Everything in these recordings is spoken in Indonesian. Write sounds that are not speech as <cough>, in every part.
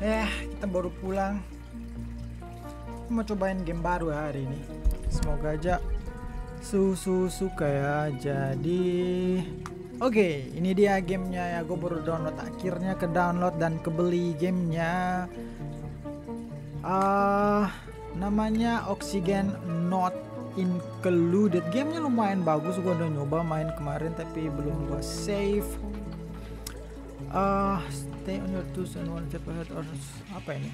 eh kita baru pulang Kita mau cobain game baru hari ini Semoga aja Susu suka ya Jadi Oke, okay, ini dia gamenya ya Gue baru download Akhirnya ke download dan kebeli gamenya Ah, uh, Namanya Oxygen Note Included gamenya lumayan bagus gua udah nyoba main kemarin tapi belum gua save uh, stay on your toes and one step ahead or apa ini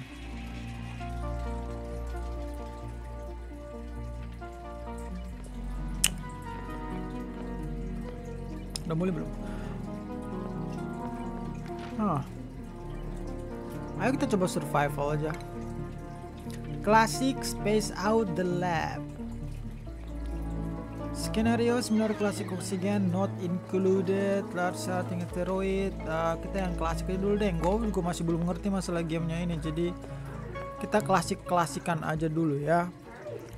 udah mulai belum huh. ayo kita coba survival aja classic space out the lab Skenario seminar klasik oksigen not included large starting steroid uh, ah, kita yang klasik dulu deh gue juga masih belum ngerti masalah gamenya ini jadi kita klasik klasikan aja dulu ya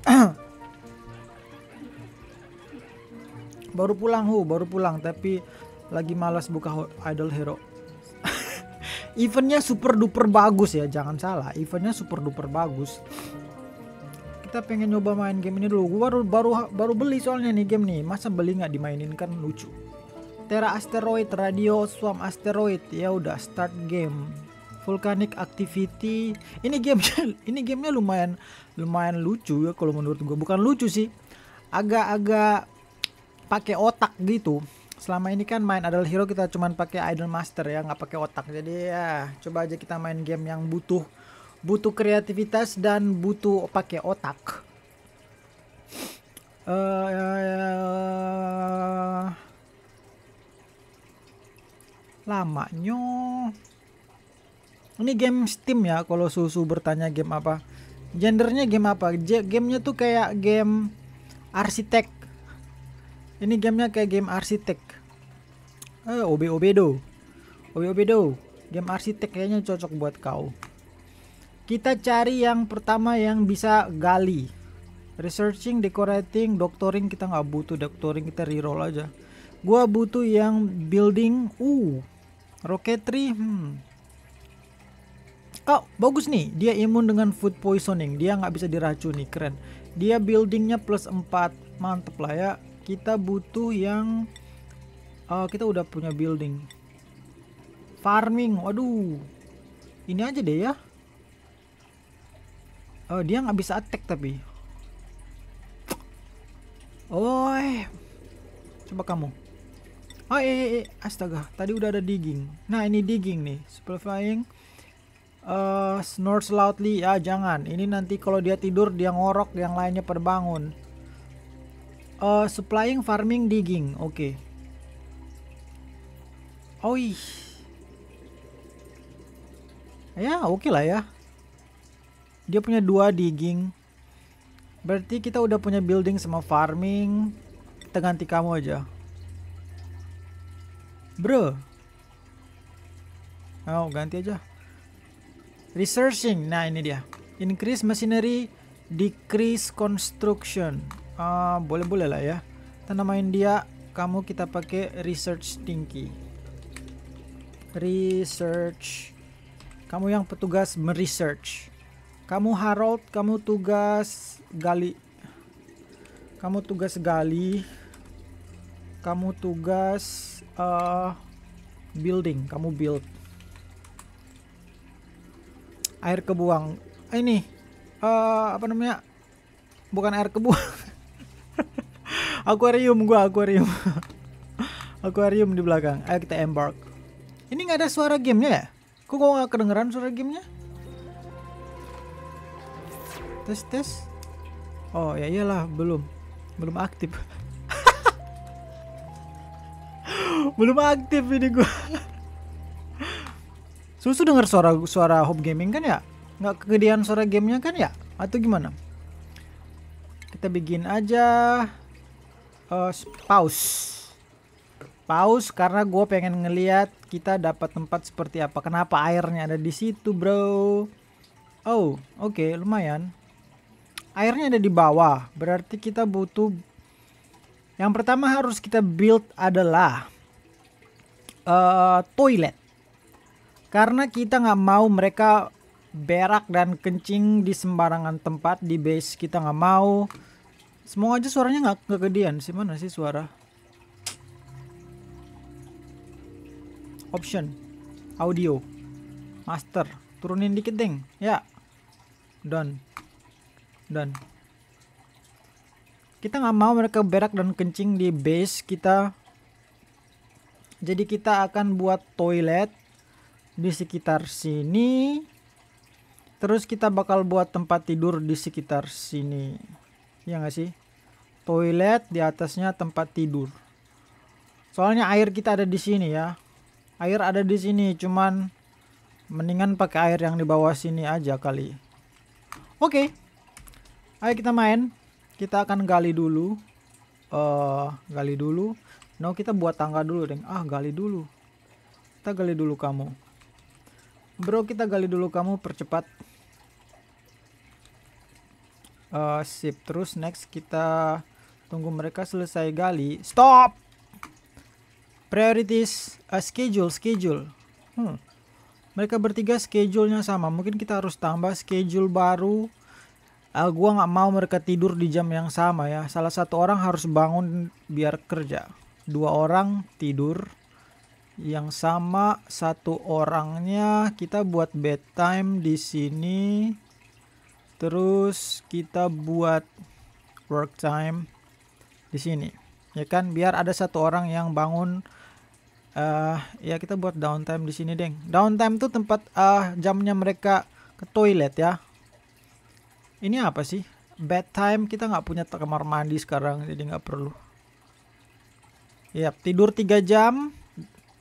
<clears throat> baru pulang hu baru pulang tapi lagi malas buka idol hero <laughs> eventnya super duper bagus ya jangan salah eventnya super duper bagus kita pengen nyoba main game ini dulu gua baru baru baru beli soalnya nih game nih masa beli nggak dimainin kan lucu Terra Asteroid Radio Swarm Asteroid ya udah start game Volcanic Activity ini game <laughs> ini gamenya lumayan lumayan lucu ya kalau menurut gua bukan lucu sih agak-agak pakai otak gitu selama ini kan main Idol Hero kita cuman pakai Idol Master ya nggak pakai otak jadi ya coba aja kita main game yang butuh butuh kreativitas dan butuh pakai otak uh, eh, ya, Lama lamanya ini game Steam ya kalau susu bertanya game apa gendernya game apa J gamenya tuh kayak game arsitek ini gamenya kayak game arsitek eh obe obedo obe obedo game arsitek kayaknya cocok buat kau kita cari yang pertama yang bisa gali researching decorating doctoring kita nggak butuh doctoring kita reroll aja gua butuh yang building uh rocketry hmm oh bagus nih dia imun dengan food poisoning dia nggak bisa diracuni keren dia buildingnya plus 4 mantep lah ya kita butuh yang uh, kita udah punya building farming waduh ini aja deh ya Oh, dia nggak bisa attack tapi. Oi. Coba kamu. Oh, eh, eh, astaga. Tadi udah ada digging. Nah, ini digging nih. Spell flying. Uh, eh, snorts loudly. Ya, jangan. Ini nanti kalau dia tidur, dia ngorok. Yang lainnya pada bangun. Uh, eh, supplying, farming, digging. Oke. Okay. Oh, Ya, oke okay lah ya dia punya dua digging berarti kita udah punya building sama farming kita ganti kamu aja bro oh ganti aja researching nah ini dia increase machinery decrease construction uh, ah, boleh boleh lah ya kita namain dia kamu kita pakai research tinggi. research kamu yang petugas meresearch kamu Harold, kamu tugas gali. Kamu tugas gali. Kamu tugas uh, building, kamu build. Air kebuang. Eh, ini uh, apa namanya? Bukan air kebuang. <laughs> akuarium gua, akuarium. <laughs> akuarium di belakang. Ayo kita embark. Ini nggak ada suara gamenya ya? Kok gua nggak kedengeran suara gamenya? tes tes oh ya iyalah belum belum aktif <laughs> belum aktif ini gue susu dengar suara suara home gaming kan ya nggak kegedean suara gamenya kan ya atau gimana kita bikin aja uh, pause pause karena gue pengen ngeliat kita dapat tempat seperti apa kenapa airnya ada di situ bro oh oke okay, lumayan airnya ada di bawah. Berarti kita butuh yang pertama harus kita build adalah uh, toilet. Karena kita nggak mau mereka berak dan kencing di sembarangan tempat di base kita nggak mau. Semoga aja suaranya nggak kegedean sih mana sih suara. Option, audio, master, turunin dikit deng. Ya, done dan kita nggak mau mereka berak dan kencing di base kita jadi kita akan buat toilet di sekitar sini terus kita bakal buat tempat tidur di sekitar sini ya nggak sih toilet di atasnya tempat tidur soalnya air kita ada di sini ya air ada di sini cuman mendingan pakai air yang di bawah sini aja kali oke okay. Ayo kita main. Kita akan gali dulu. Uh, gali dulu. No, kita buat tangga dulu, Deng. Ah, gali dulu. Kita gali dulu kamu. Bro, kita gali dulu kamu percepat. Uh, sip, terus next kita tunggu mereka selesai gali. Stop. Priorities uh, schedule, schedule. Hmm. Mereka bertiga schedule-nya sama. Mungkin kita harus tambah schedule baru uh, ah, gue nggak mau mereka tidur di jam yang sama ya salah satu orang harus bangun biar kerja dua orang tidur yang sama satu orangnya kita buat bedtime di sini terus kita buat work time di sini ya kan biar ada satu orang yang bangun uh, ya kita buat downtime di sini deng downtime tuh tempat uh, jamnya mereka ke toilet ya ini apa sih time kita nggak punya kamar mandi sekarang jadi nggak perlu yep, tidur 3 jam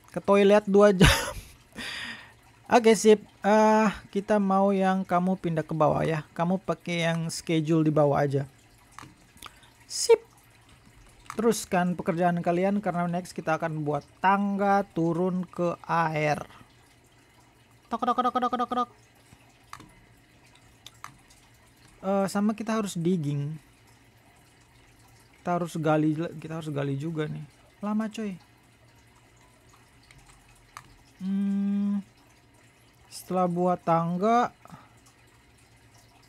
ke toilet 2 <laughs> jam Oke okay, sip, uh, kita mau yang kamu pindah ke bawah ya. Kamu pakai yang schedule di bawah aja. Sip. Teruskan pekerjaan kalian karena next kita akan buat tangga turun ke air. Tok tok tok tok tok tok uh, sama kita harus digging kita harus gali kita harus gali juga nih lama coy hmm, setelah buat tangga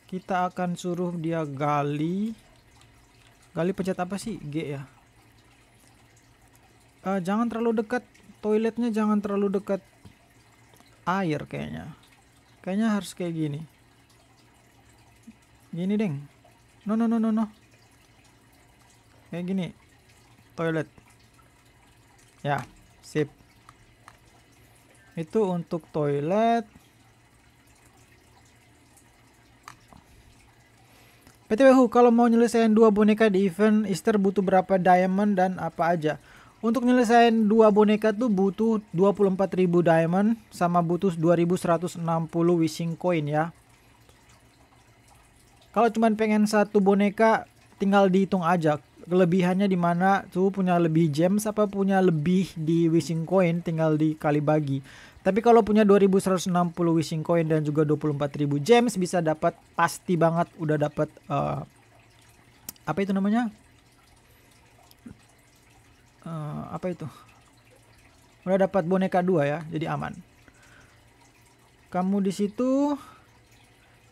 kita akan suruh dia gali gali pencet apa sih G ya uh, jangan terlalu dekat toiletnya jangan terlalu dekat air kayaknya kayaknya harus kayak gini Gini, Deng. No, no, no, no, no. Kayak gini. Toilet. Ya, sip. Itu untuk toilet. PTW Hu, kalau mau nyelesain dua boneka di event Easter butuh berapa diamond dan apa aja? Untuk nyelesain dua boneka tuh butuh 24.000 diamond sama butuh 2160 wishing coin ya. Kalau cuma pengen satu boneka tinggal dihitung aja kelebihannya di mana tuh punya lebih gems apa punya lebih di wishing coin tinggal dikali bagi. Tapi kalau punya 2160 wishing coin dan juga 24000 gems bisa dapat pasti banget udah dapat uh, apa itu namanya? Uh, apa itu? Udah dapat boneka dua ya, jadi aman. Kamu di situ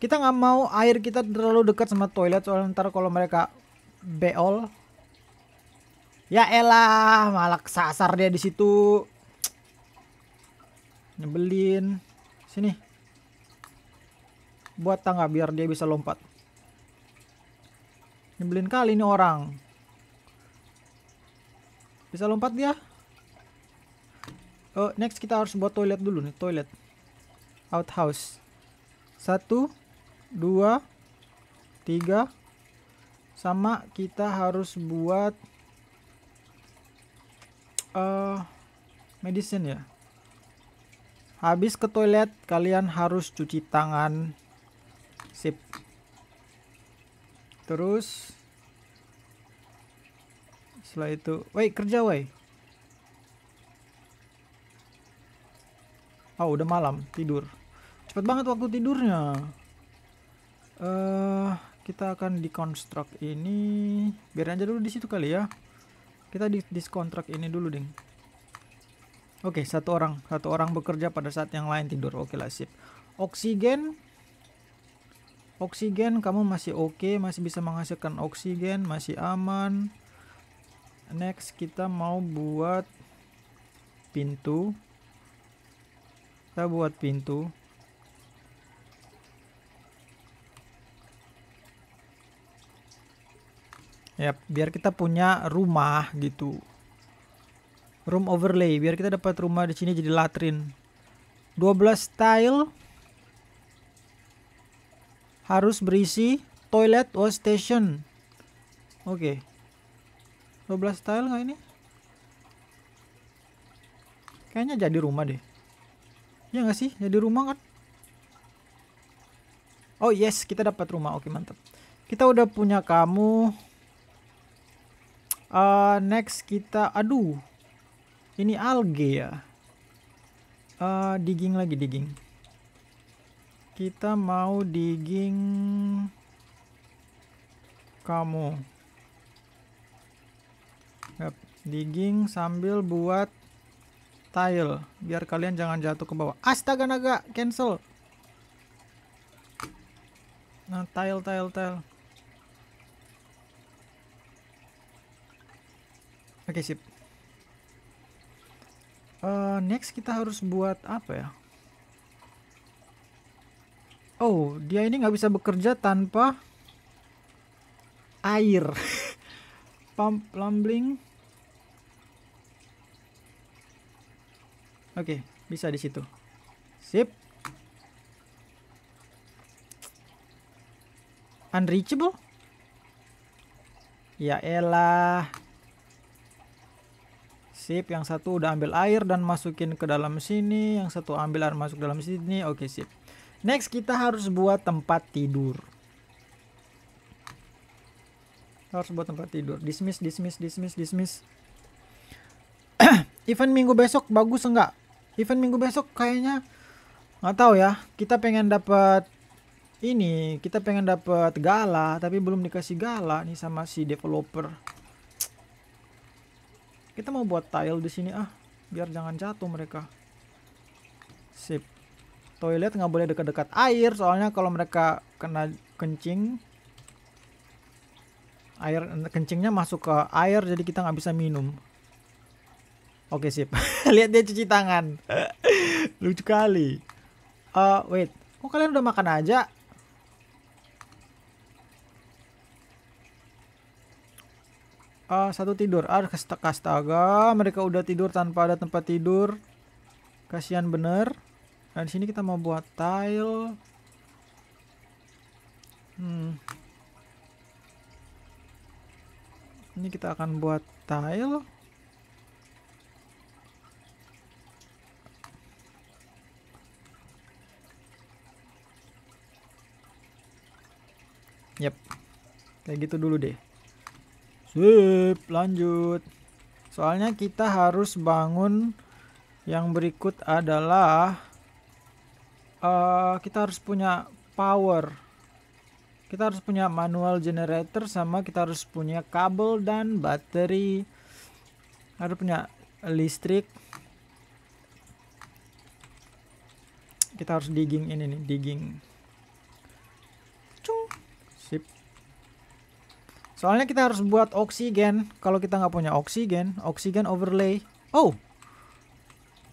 kita nggak mau air kita terlalu dekat sama toilet soalnya ntar kalau mereka beol ya elah malah sasar dia di situ nyebelin sini buat tangga biar dia bisa lompat nyebelin kali ini orang bisa lompat dia oh next kita harus buat toilet dulu nih toilet outhouse satu 2 3 sama kita harus buat uh, medicine ya habis ke toilet kalian harus cuci tangan sip terus setelah itu wait kerja woi oh udah malam tidur cepet banget waktu tidurnya uh, kita akan deconstruct ini biar aja dulu di situ kali ya kita di ini dulu ding oke okay, satu orang satu orang bekerja pada saat yang lain tidur oke okay lah sip oksigen oksigen kamu masih oke okay, masih bisa menghasilkan oksigen masih aman next kita mau buat pintu kita buat pintu ya biar kita punya rumah gitu room overlay biar kita dapat rumah di sini jadi latrin 12 tile harus berisi toilet wash station oke okay. 12 tile nggak ini kayaknya jadi rumah deh ya nggak sih jadi rumah kan oh yes kita dapat rumah oke okay, mantap kita udah punya kamu Uh, next kita, aduh, ini alge ya. Uh, digging lagi digging. Kita mau digging kamu. Yep, digging sambil buat tile biar kalian jangan jatuh ke bawah. Astaga naga, cancel. Nah, tile tile tile. Oke okay, sip. Uh, next kita harus buat apa ya? Oh dia ini nggak bisa bekerja tanpa air. <laughs> Pump plumbing. Oke okay, bisa di situ. Sip. Unreachable? Ya elah. Sip, yang satu udah ambil air dan masukin ke dalam sini, yang satu ambil air masuk dalam sini. Oke, sip. Next kita harus buat tempat tidur. harus buat tempat tidur. Dismiss, dismiss, dismiss, dismiss. <clears throat> Event minggu besok bagus enggak? Event minggu besok kayaknya nggak tahu ya. Kita pengen dapat ini, kita pengen dapat gala tapi belum dikasih gala nih sama si developer. Kita mau buat tile di sini ah, biar jangan jatuh mereka. Sip. Toilet nggak boleh dekat-dekat air, soalnya kalau mereka kena kencing, air kencingnya masuk ke air, jadi kita nggak bisa minum. Oke sip. <laughs> Lihat dia cuci tangan. <laughs> Lucu kali. Uh, wait, kok kalian udah makan aja? Ah, satu tidur. Ah, kastaga. mereka udah tidur tanpa ada tempat tidur. Kasihan bener. dan sini kita mau buat tile. Hmm. Ini kita akan buat tile. yep Kayak gitu dulu deh. Sip, lanjut. Soalnya kita harus bangun yang berikut adalah uh, kita harus punya power. Kita harus punya manual generator sama kita harus punya kabel dan baterai. Harus punya listrik. Kita harus digging ini nih, digging. Soalnya kita harus buat oksigen. Kalau kita nggak punya oksigen, oksigen overlay. Oh,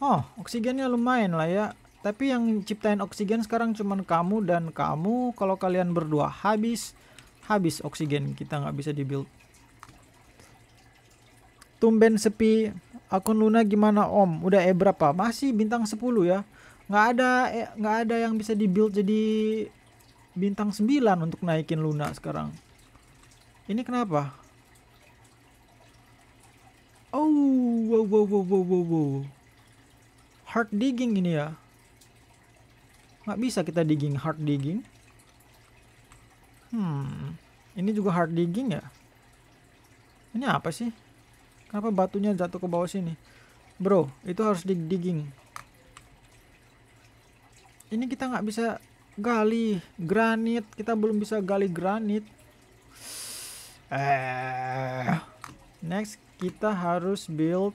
oh, oksigennya lumayan lah ya. Tapi yang ciptain oksigen sekarang cuman kamu dan kamu. Kalau kalian berdua habis, habis oksigen kita nggak bisa dibuild. Tumben sepi. Akun Luna gimana Om? Udah E berapa? Masih bintang 10 ya. Nggak ada e, nggak ada yang bisa dibuild jadi bintang 9 untuk naikin Luna sekarang. Ini kenapa? Oh, wow, wow, wow, wow, wow, wow. Hard digging ini ya. Nggak bisa kita digging, hard digging. Hmm, ini juga hard digging ya? Ini apa sih? Kenapa batunya jatuh ke bawah sini? Bro, itu harus dig digging. Ini kita nggak bisa gali granit. Kita belum bisa gali granit. Eh. Next kita harus build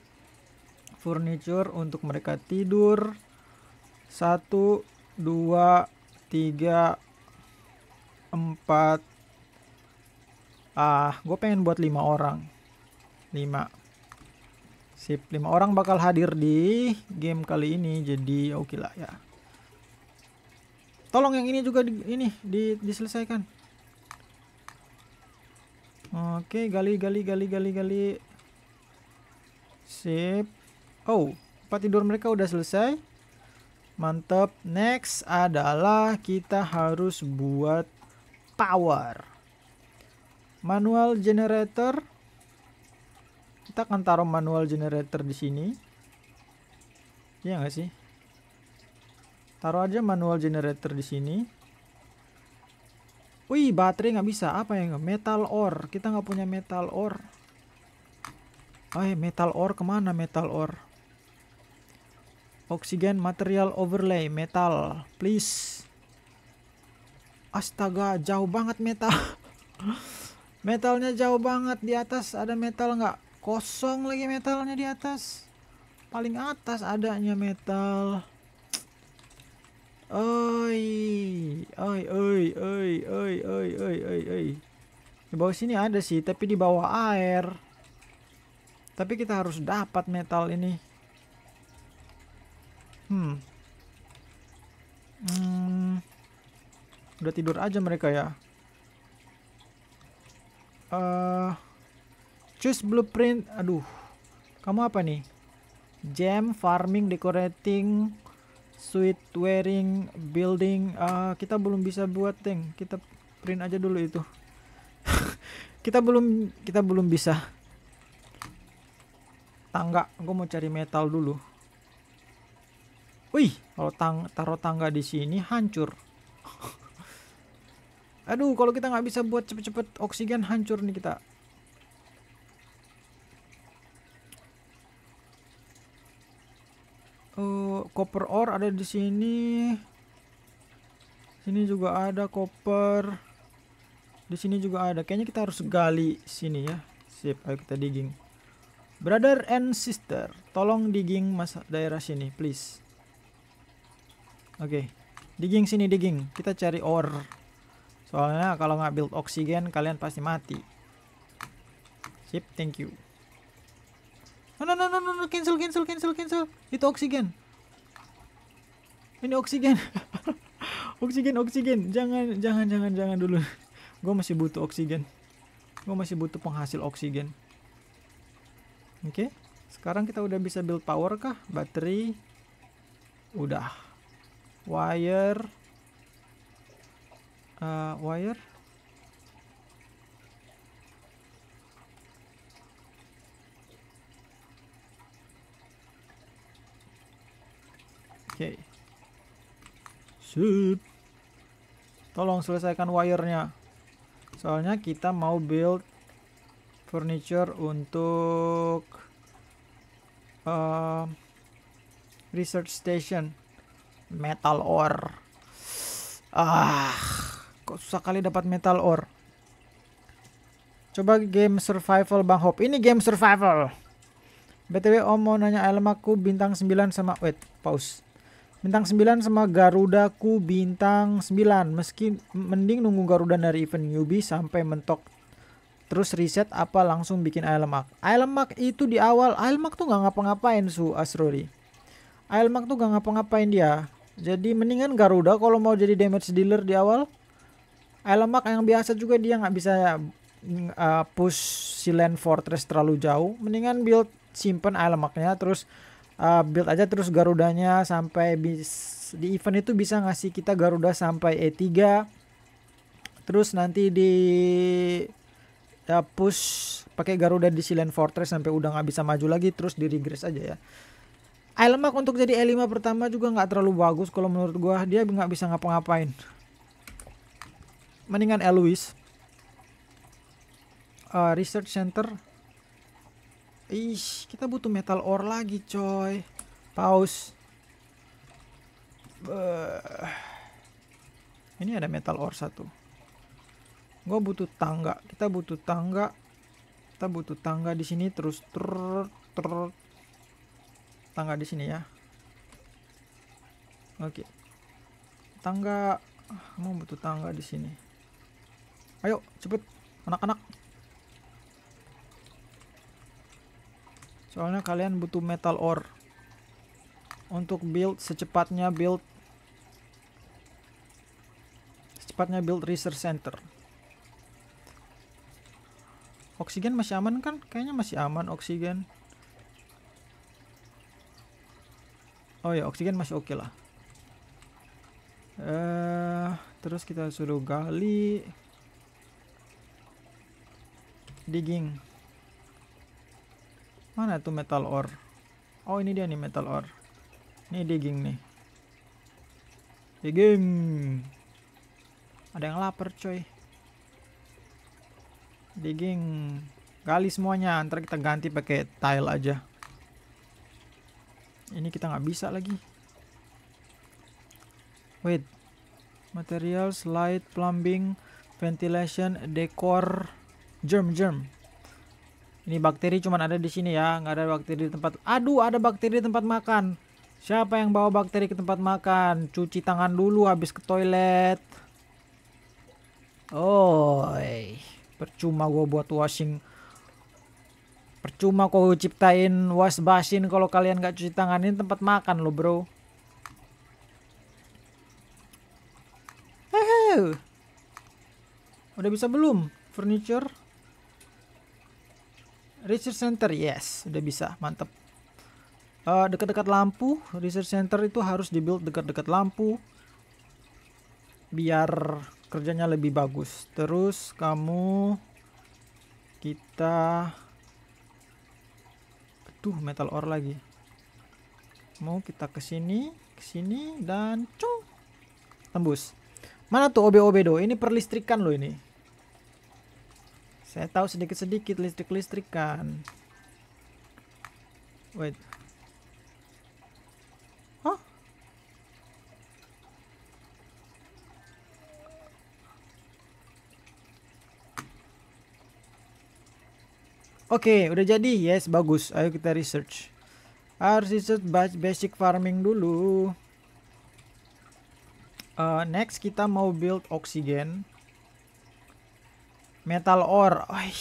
furniture untuk mereka tidur. Satu, dua, tiga, empat. Ah, gue pengen buat lima orang. Lima. Sip, lima orang bakal hadir di game kali ini. Jadi ya oke okay lah ya. Tolong yang ini juga di, ini di, diselesaikan. Oke, gali, gali, gali, gali, gali. Sip. Oh, tempat tidur mereka udah selesai. Mantap. Next adalah kita harus buat power. Manual generator. Kita akan taruh manual generator di sini. Iya nggak sih? Taruh aja manual generator di sini. Wih, baterai nggak bisa. Apa ya? Metal ore. Kita nggak punya metal ore. Oh, metal ore kemana? Metal ore. Oksigen material overlay metal, please. Astaga, jauh banget metal. <laughs> Metalnya jauh banget di atas. Ada metal nggak? Kosong lagi metalnya di atas. Paling atas adanya metal. Oi, oi, oi, oi, oi, oi, oi, oi, oi. Di bawah sini ada sih, tapi di bawah air. Tapi kita harus dapat metal ini. Hmm. Hmm. Udah tidur aja mereka ya. Uh, choose blueprint. Aduh. Kamu apa nih? Gem farming decorating sweet wearing building uh, kita belum bisa buat tank kita print aja dulu itu <laughs> kita belum kita belum bisa tangga gue mau cari metal dulu wih kalau tang taruh tangga di sini hancur <laughs> aduh kalau kita nggak bisa buat cepet-cepet oksigen hancur nih kita uh, eh, copper ore ada di sini sini juga ada koper. di sini juga ada kayaknya kita harus gali sini ya sip ayo kita digging brother and sister tolong digging mas daerah sini please oke okay. digging sini digging kita cari ore soalnya kalau nggak build oksigen kalian pasti mati sip thank you Oh, no, no, no, no, no, cancel, cancel, cancel, cancel. Itu oksigen. Ini oksigen. <laughs> oksigen, oksigen. Jangan, jangan, jangan, jangan dulu. Gue masih butuh oksigen. Gue masih butuh penghasil oksigen. Oke. Okay. Sekarang kita udah bisa build power kah? Baterai. Udah. Wire. Uh, wire Oke. Okay. Tolong selesaikan wirenya. Soalnya kita mau build furniture untuk uh, research station metal ore. Ah, kok susah kali dapat metal ore. Coba game survival Bang Hop. Ini game survival. BTW Om mau nanya elmaku bintang 9 sama wait, pause. Bintang 9 sama Garuda ku bintang 9. Meski mending nunggu Garuda dari event newbie sampai mentok terus reset apa langsung bikin Ailemak. Ailemak itu di awal Ailemak tuh nggak ngapa-ngapain su Asrori. Ailemak tuh nggak ngapa-ngapain dia. Jadi mendingan Garuda kalau mau jadi damage dealer di awal. Ailemak yang biasa juga dia nggak bisa uh, push si Land Fortress terlalu jauh. Mendingan build simpen Ailemaknya terus uh, build aja terus Garudanya sampai bis, di event itu bisa ngasih kita Garuda sampai E3 terus nanti di ya push pakai Garuda di Silent Fortress sampai udah nggak bisa maju lagi terus di regress aja ya lemak untuk jadi E5 pertama juga nggak terlalu bagus kalau menurut gua dia nggak bisa ngapa-ngapain mendingan Eloise uh, Research Center Ih, kita butuh metal ore lagi, coy. Pause. Beuh. ini ada metal ore satu. Gue butuh tangga. Kita butuh tangga. Kita butuh tangga di sini terus ter ter tangga di sini ya. Oke. Tangga. Mau butuh tangga di sini. Ayo, cepet anak-anak. soalnya kalian butuh metal ore untuk build secepatnya build secepatnya build research center oksigen masih aman kan kayaknya masih aman oksigen oh ya oksigen masih oke okay lah uh, terus kita suruh gali digging Mana tuh metal ore? Oh ini dia nih metal ore. Ini digging nih. Digging. Ada yang lapar coy. Digging. Gali semuanya. Ntar kita ganti pakai tile aja. Ini kita nggak bisa lagi. Wait. Materials, light, plumbing, ventilation, decor, germ-germ. Ini bakteri cuman ada di sini ya, nggak ada bakteri di tempat. Aduh, ada bakteri di tempat makan. Siapa yang bawa bakteri ke tempat makan? Cuci tangan dulu habis ke toilet. Oh, percuma gue buat washing. Percuma kau ciptain wash basin kalau kalian nggak cuci tangan ini tempat makan lo bro. Hehe. Udah bisa belum furniture? Research Center, yes, udah bisa, mantep. Eh, dekat-dekat uh, lampu, Research Center itu harus dibuild dekat-dekat lampu, biar kerjanya lebih bagus. Terus kamu kita, tuh metal ore lagi. Mau kita ke sini, ke sini dan cung, tembus. Mana tuh OBOB obe do? Ini perlistrikan loh ini. Saya tahu sedikit-sedikit listrik listrik kan. Wait. Hah? Oke, okay, udah jadi. Yes, bagus. Ayo kita research. Harus research basic farming dulu. Uh, next kita mau build oksigen. Metal ore. Oi.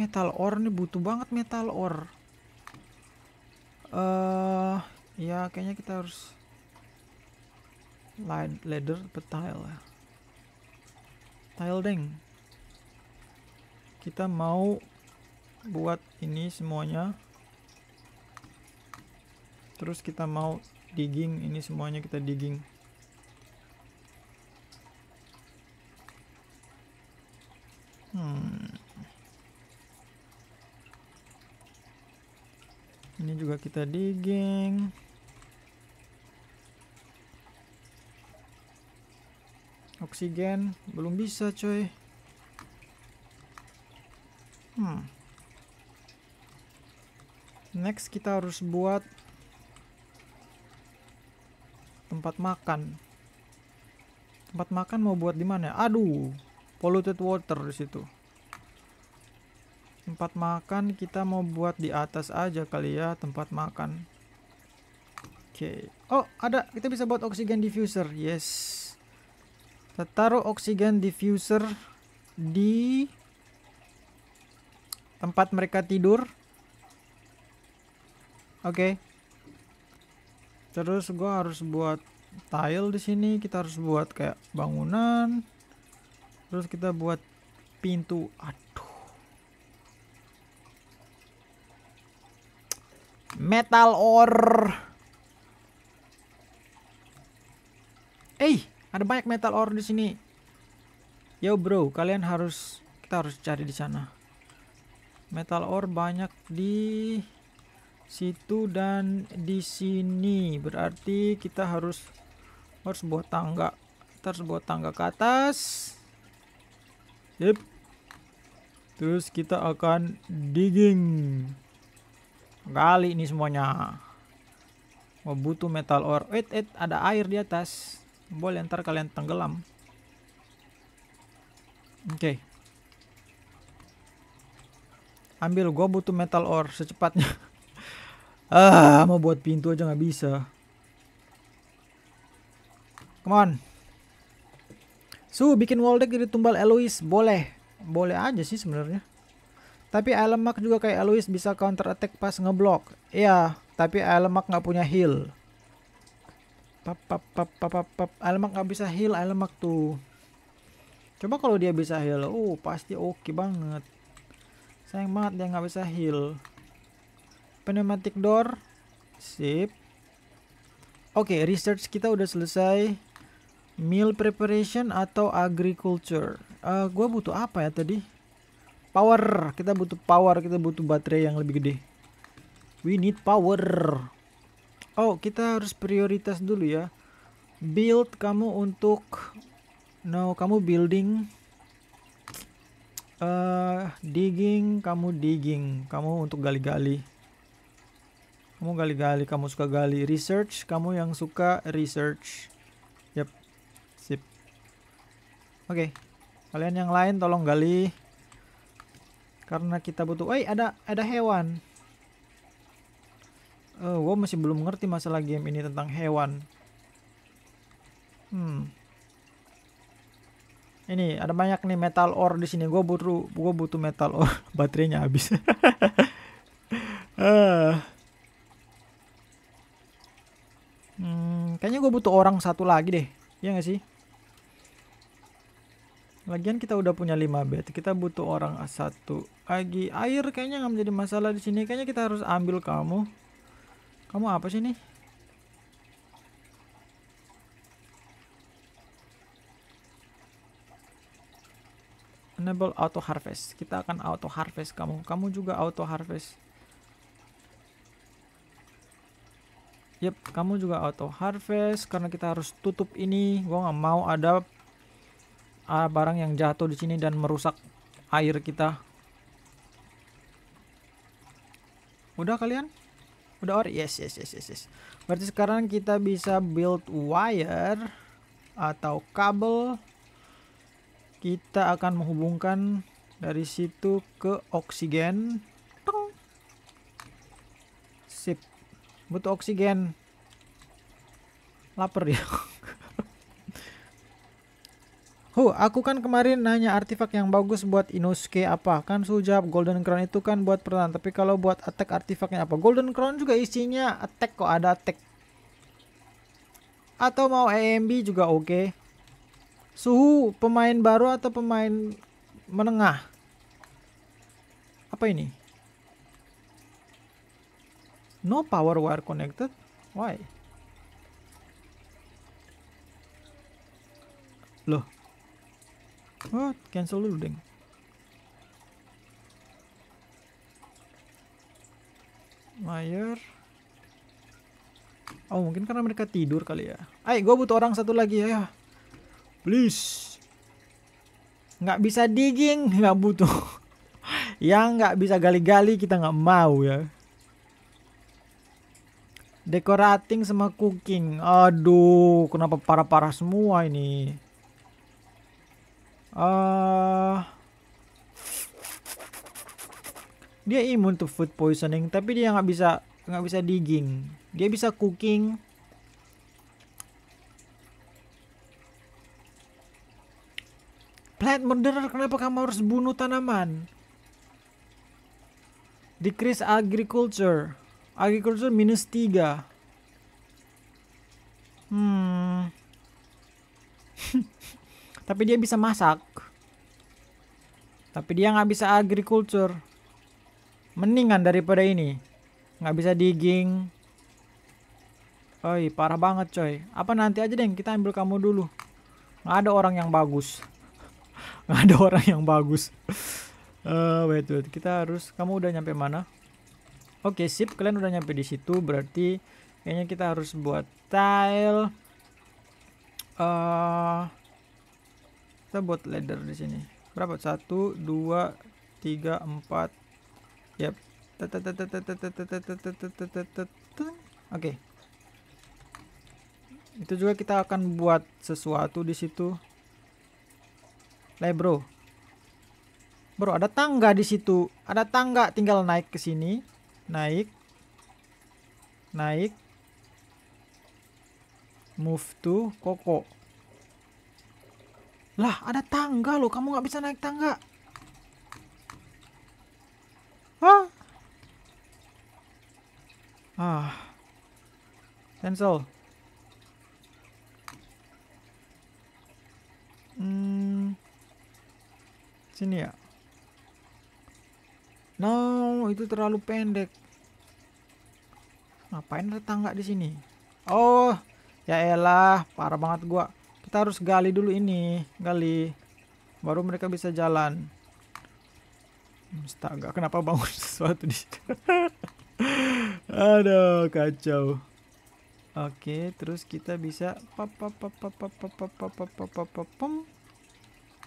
Metal ore nih butuh banget metal ore. Eh, uh, ya kayaknya kita harus line leather tile. Ya? Tile deng. Kita mau buat ini semuanya. Terus kita mau digging ini semuanya kita digging. Hmm. Ini juga kita digging. Oksigen belum bisa, coy. Hmm. Next kita harus buat tempat makan. Tempat makan mau buat di mana? Ya? Aduh polluted water di situ tempat makan kita mau buat di atas aja kali ya tempat makan oke okay. oh ada kita bisa buat oksigen diffuser yes kita taruh oksigen diffuser di tempat mereka tidur oke okay. terus gua harus buat tile di sini kita harus buat kayak bangunan terus kita buat pintu aduh metal ore eh ada banyak metal ore di sini yo bro kalian harus kita harus cari di sana metal ore banyak di situ dan di sini berarti kita harus harus buat tangga kita harus buat tangga ke atas sip, Terus kita akan digging. Gali ini semuanya. Oh, butuh metal ore. Wait, wait, ada air di atas. Boleh ntar kalian tenggelam. Oke. Okay. Ambil, gua butuh metal ore secepatnya. <laughs> ah, mau buat pintu aja nggak bisa. Come on. Su bikin wall deck jadi tumbal Eloise boleh. Boleh aja sih sebenarnya. Tapi Alemak juga kayak Eloise bisa counter attack pas ngeblok. Iya, tapi Alemak nggak punya heal. Pap pap pap pap pap. pap. Alemak nggak bisa heal Alemak tuh. Coba kalau dia bisa heal, oh pasti oke okay banget. Sayang banget dia nggak bisa heal. Pneumatic door, sip. Oke, okay, research kita udah selesai. Meal preparation atau agriculture. Uh, eh, gue butuh apa ya tadi? Power. Kita butuh power. Kita butuh baterai yang lebih gede. We need power. Oh, kita harus prioritas dulu ya. Build kamu untuk... No, kamu building. Uh, digging, kamu digging. Kamu untuk gali-gali. Kamu gali-gali, kamu suka gali. Research, kamu yang suka research. Oke. Okay. Kalian yang lain tolong gali. Karena kita butuh. Eh, ada ada hewan. Uh, eh, gue masih belum ngerti masalah game ini tentang hewan. Hmm. Ini ada banyak nih metal ore di sini. Gue butuh gue butuh metal ore. <laughs> Baterainya habis. uh. <laughs> Hmm, kayaknya gue butuh orang satu lagi deh. Iya gak sih? Lagian kita udah punya 5 bed, kita butuh orang A1 lagi. Air kayaknya nggak menjadi masalah di sini. Kayaknya kita harus ambil kamu. Kamu apa sih nih? Enable auto harvest. Kita akan auto harvest kamu. Kamu juga auto harvest. Yep, kamu juga auto harvest karena kita harus tutup ini. Gua nggak mau ada Ah, barang yang jatuh di sini dan merusak air kita. Udah kalian? Udah ori? Yes, yes, yes, yes, yes. Berarti sekarang kita bisa build wire atau kabel. Kita akan menghubungkan dari situ ke oksigen. Tung. Sip. Butuh oksigen. Laper ya. <laughs> Hu, aku kan kemarin nanya artifak yang bagus buat Inosuke apa. Kan sujab Golden Crown itu kan buat pertahanan. Tapi kalau buat attack artefaknya apa? Golden Crown juga isinya attack kok. Ada attack. Atau mau EMB juga oke. Okay. Suhu pemain baru atau pemain menengah? Apa ini? No power wire connected? Why? Loh, What? Cancel dulu, Deng. Mayer. Oh, mungkin karena mereka tidur kali ya. Ayo, gue butuh orang satu lagi ya. Please. Nggak bisa digging, nggak butuh. <laughs> Yang nggak bisa gali-gali kita nggak mau ya. Decorating sama cooking. Aduh, kenapa parah-parah semua ini? uh, dia imun to food poisoning tapi dia nggak bisa nggak bisa digging dia bisa cooking Plant murderer, kenapa kamu harus bunuh tanaman? Decrease agriculture. Agriculture minus 3. Hmm. Tapi dia bisa masak. Tapi dia nggak bisa agriculture. Mendingan daripada ini. Nggak bisa digging. Oi, parah banget coy. Apa nanti aja deh kita ambil kamu dulu. Nggak ada orang yang bagus. <laughs> Nggak ada orang yang bagus. uh, wait, wait, kita harus. Kamu udah nyampe mana? Oke, okay, sip. Kalian udah nyampe di situ. Berarti kayaknya kita harus buat tile. Uh, kita buat ladder di sini berapa satu dua tiga empat yep oke itu juga kita akan buat sesuatu di situ leh bro bro ada tangga di situ ada tangga tinggal naik ke sini naik naik move to koko lah, ada tangga loh. Kamu nggak bisa naik tangga. Ah. Ah. Cancel. Hmm. Sini ya. No, itu terlalu pendek. Ngapain ada tangga di sini? Oh, ya elah, parah banget gua kita harus gali dulu ini gali baru mereka bisa jalan Astaga, kenapa bangun sesuatu di situ? Aduh, kacau. Oke, terus kita bisa pom.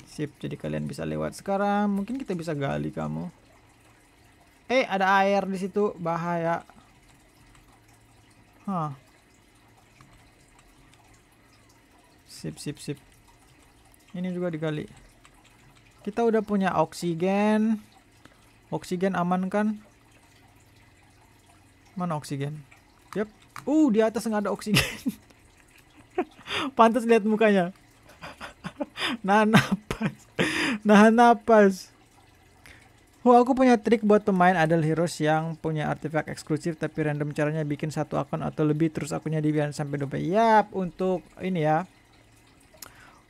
Sip, jadi kalian bisa lewat sekarang. Mungkin kita bisa gali kamu. Eh, ada air di situ, bahaya. Hah. sip sip sip ini juga digali kita udah punya oksigen oksigen aman kan mana oksigen yep uh di atas nggak ada oksigen <laughs> pantas lihat mukanya <laughs> nahan napas <laughs> nahan napas Wah, aku punya trik buat pemain Idle Heroes yang punya artefak eksklusif tapi random caranya bikin satu akun atau lebih terus akunnya dibiarkan sampai dompet. Yap, untuk ini ya,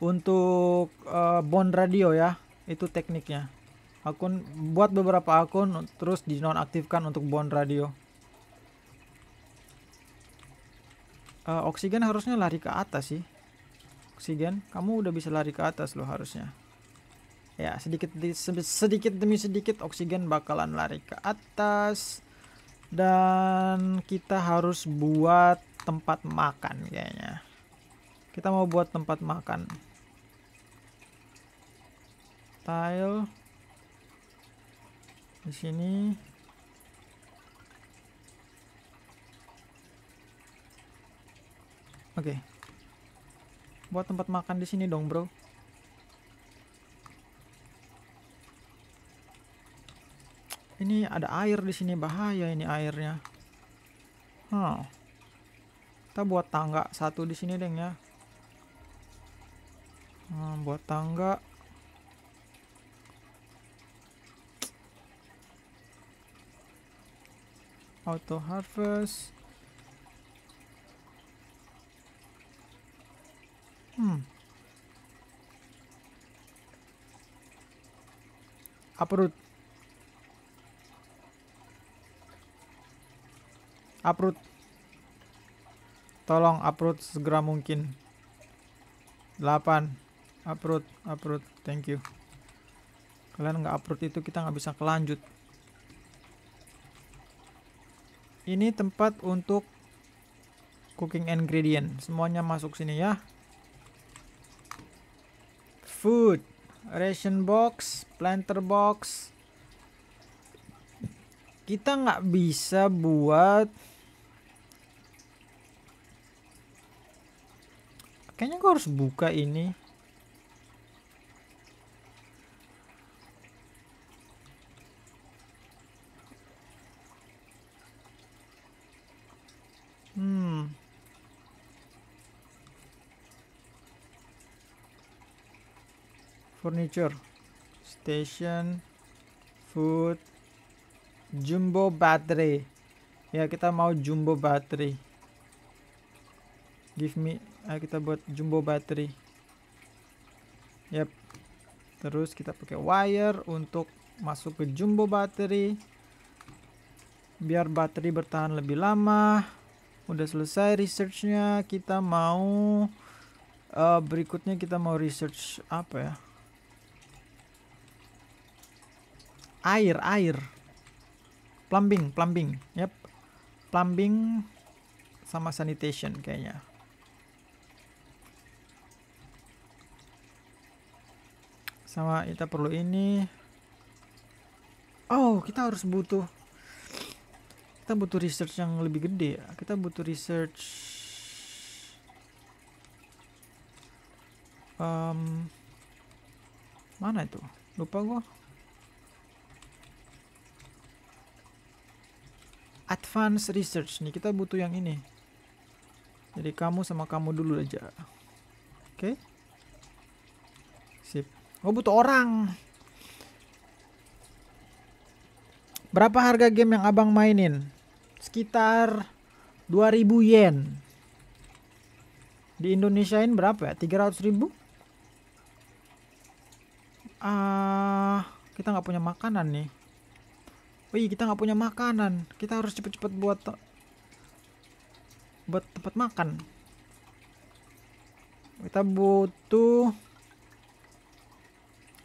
untuk uh, bond radio ya itu tekniknya akun buat beberapa akun terus dinonaktifkan untuk bond radio uh, oksigen harusnya lari ke atas sih oksigen kamu udah bisa lari ke atas loh harusnya ya sedikit sedikit demi sedikit oksigen bakalan lari ke atas dan kita harus buat tempat makan kayaknya kita mau buat tempat makan Style di sini oke okay. buat tempat makan di sini dong bro ini ada air di sini bahaya ini airnya hmm. kita buat tangga satu di sini deng ya hmm, buat tangga auto harvest hmm uproot uproot tolong uproot segera mungkin 8 uproot uproot thank you kalian nggak uproot itu kita nggak bisa kelanjut ini tempat untuk cooking ingredient semuanya masuk sini ya food ration box planter box kita nggak bisa buat kayaknya gue harus buka ini furniture station food jumbo battery. ya kita mau jumbo battery. give me ayo kita buat jumbo battery. yap terus kita pakai wire untuk masuk ke jumbo battery. biar battery bertahan lebih lama udah selesai researchnya kita mau uh, berikutnya kita mau research apa ya air air plumbing plumbing yep plumbing sama sanitation kayaknya sama kita perlu ini oh kita harus butuh kita butuh research yang lebih gede ya. kita butuh research um, mana itu lupa gua advanced research nih kita butuh yang ini jadi kamu sama kamu dulu aja oke okay? sip oh butuh orang berapa harga game yang abang mainin sekitar 2000 yen di Indonesia ini berapa ya 300 ribu ah uh, kita nggak punya makanan nih Wih, kita nggak punya makanan. Kita harus cepet-cepet buat buat tempat makan. Kita butuh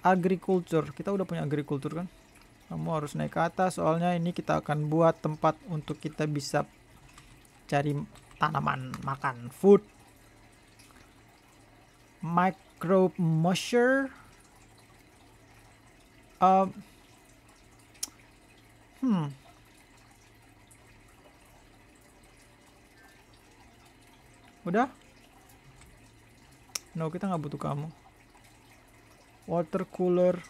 agriculture. Kita udah punya agriculture kan? Kamu harus naik ke atas soalnya ini kita akan buat tempat untuk kita bisa cari tanaman makan food. Micro moisture. Uh, Hmm. Udah? No, kita nggak butuh kamu. Water cooler.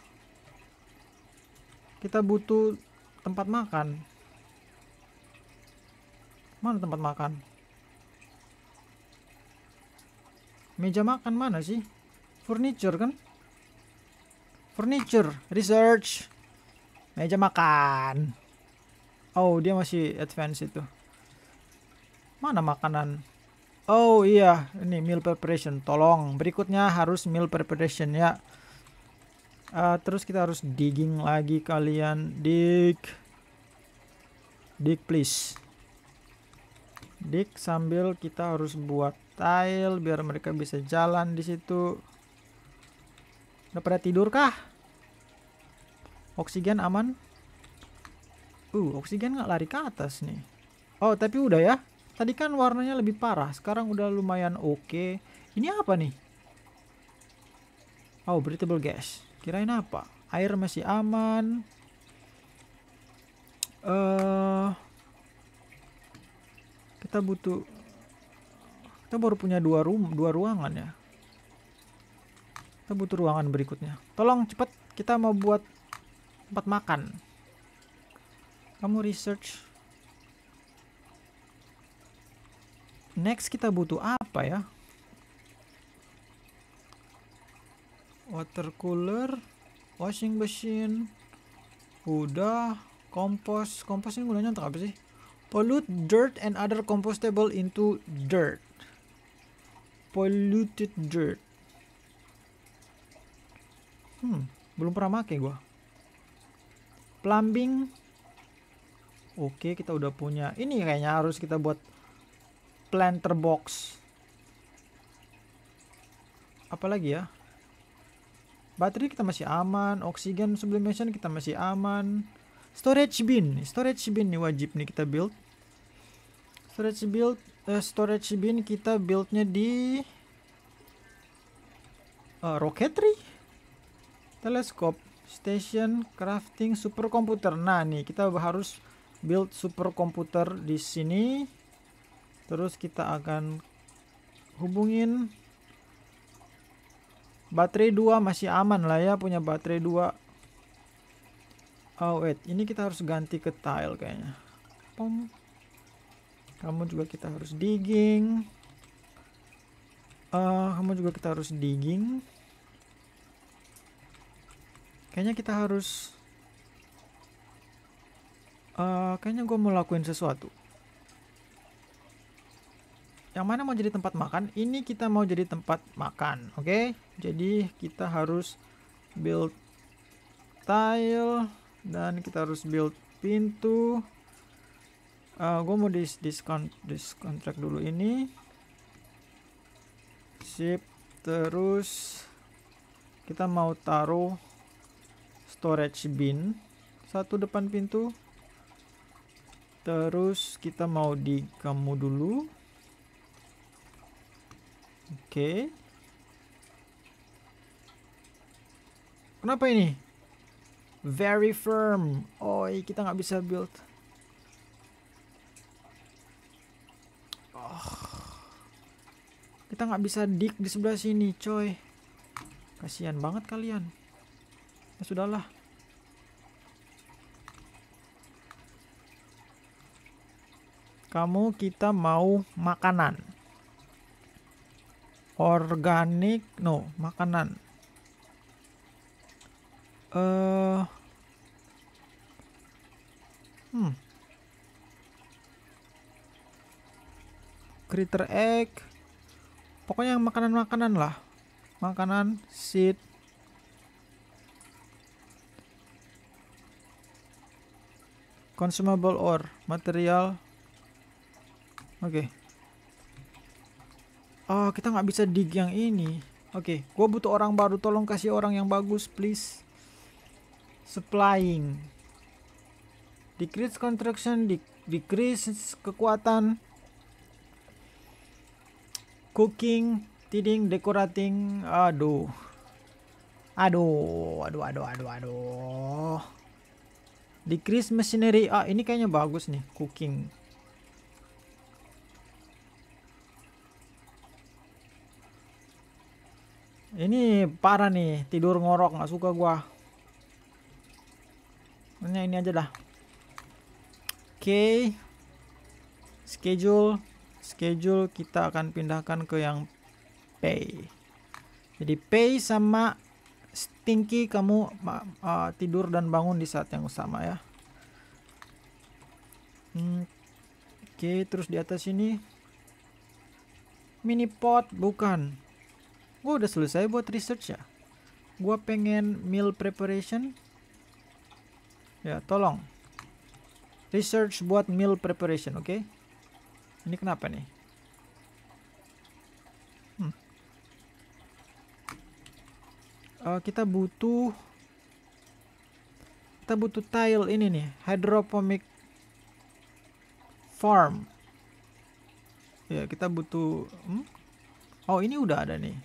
Kita butuh tempat makan. Mana tempat makan? Meja makan mana sih? Furniture kan? Furniture. Research. Meja makan. Oh, dia masih advance itu. Mana makanan? Oh iya, ini meal preparation. Tolong, berikutnya harus meal preparation ya. Uh, terus kita harus digging lagi kalian. Dig. Dig please. Dig sambil kita harus buat tile biar mereka bisa jalan di situ. Udah pada tidur kah? Oksigen aman. Uh, oksigen nggak lari ke atas nih. Oh, tapi udah ya. Tadi kan warnanya lebih parah. Sekarang udah lumayan oke. Okay. Ini apa nih? Oh, breathable gas. Kirain apa? Air masih aman. Eh... Uh, kita butuh kita baru punya dua room dua ruangan ya kita butuh ruangan berikutnya tolong cepat kita mau buat tempat makan kamu research next kita butuh apa ya water cooler washing machine udah kompos kompos ini gunanya untuk apa sih pollute dirt and other compostable into dirt polluted dirt hmm belum pernah pakai gua plumbing oke kita udah punya ini kayaknya harus kita buat planter box apalagi ya baterai kita masih aman oksigen sublimation kita masih aman storage bin storage bin nih wajib nih kita build storage build uh, storage bin kita buildnya di uh, rocketry teleskop station crafting superkomputer. Nah, nih kita harus build superkomputer di sini. Terus kita akan hubungin baterai 2 masih aman lah ya punya baterai 2. Oh wait, ini kita harus ganti ke tile kayaknya. Pom. Kamu juga kita harus digging. Uh, kamu juga kita harus digging. Kayaknya kita harus... Uh, kayaknya gue mau lakuin sesuatu. Yang mana mau jadi tempat makan? Ini kita mau jadi tempat makan, oke? Okay? Jadi kita harus build tile dan kita harus build pintu. Uh, eh, gue mau dis discount discontract dulu ini. Sip, terus kita mau taruh storage bin satu depan pintu terus kita mau di kamu dulu oke okay. kenapa ini very firm oh kita nggak bisa build ah. kita nggak bisa dig di sebelah sini coy kasihan banget kalian ya sudahlah kamu kita mau makanan organik no makanan eh uh, hmm critter egg pokoknya yang makanan-makanan lah makanan seed consumable or material oke okay. oh kita nggak bisa dig yang ini oke okay. gue butuh orang baru tolong kasih orang yang bagus please supplying decrease construction de decrease kekuatan cooking tiding decorating aduh aduh aduh aduh aduh aduh Decrease machinery. Ah, ini kayaknya bagus nih. Cooking. Ini parah nih. Tidur ngorok. Nggak suka gua. Ini, ini aja dah. Oke. Okay. Schedule. Schedule kita akan pindahkan ke yang pay. Jadi pay sama stinky kamu uh, tidur dan bangun di saat yang sama ya hmm, oke okay, terus di atas ini mini pot bukan gue udah selesai buat research ya gue pengen meal preparation ya tolong research buat meal preparation oke okay? ini kenapa nih uh, kita butuh kita butuh tile ini nih hydroponic farm ya kita butuh hmm? oh ini udah ada nih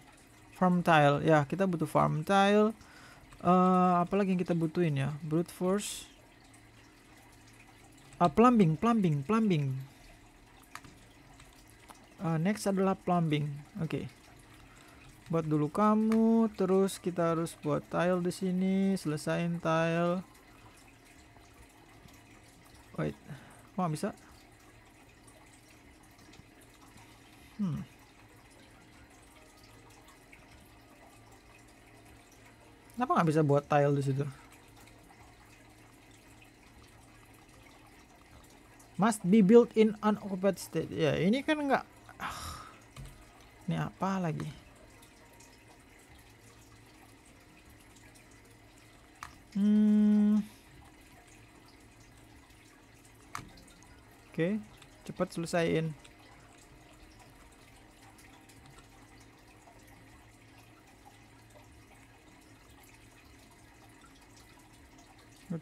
farm tile ya kita butuh farm tile uh, eh, apalagi yang kita butuhin ya brute force uh, plumbing plumbing plumbing uh, next adalah plumbing oke okay buat dulu kamu terus kita harus buat tile di sini selesain tile wait wah bisa hmm kenapa nggak bisa buat tile di situ must be built in unoccupied state ya ini kan nggak ah. ini apa lagi Hmm. Oke, okay, cepat selesaiin.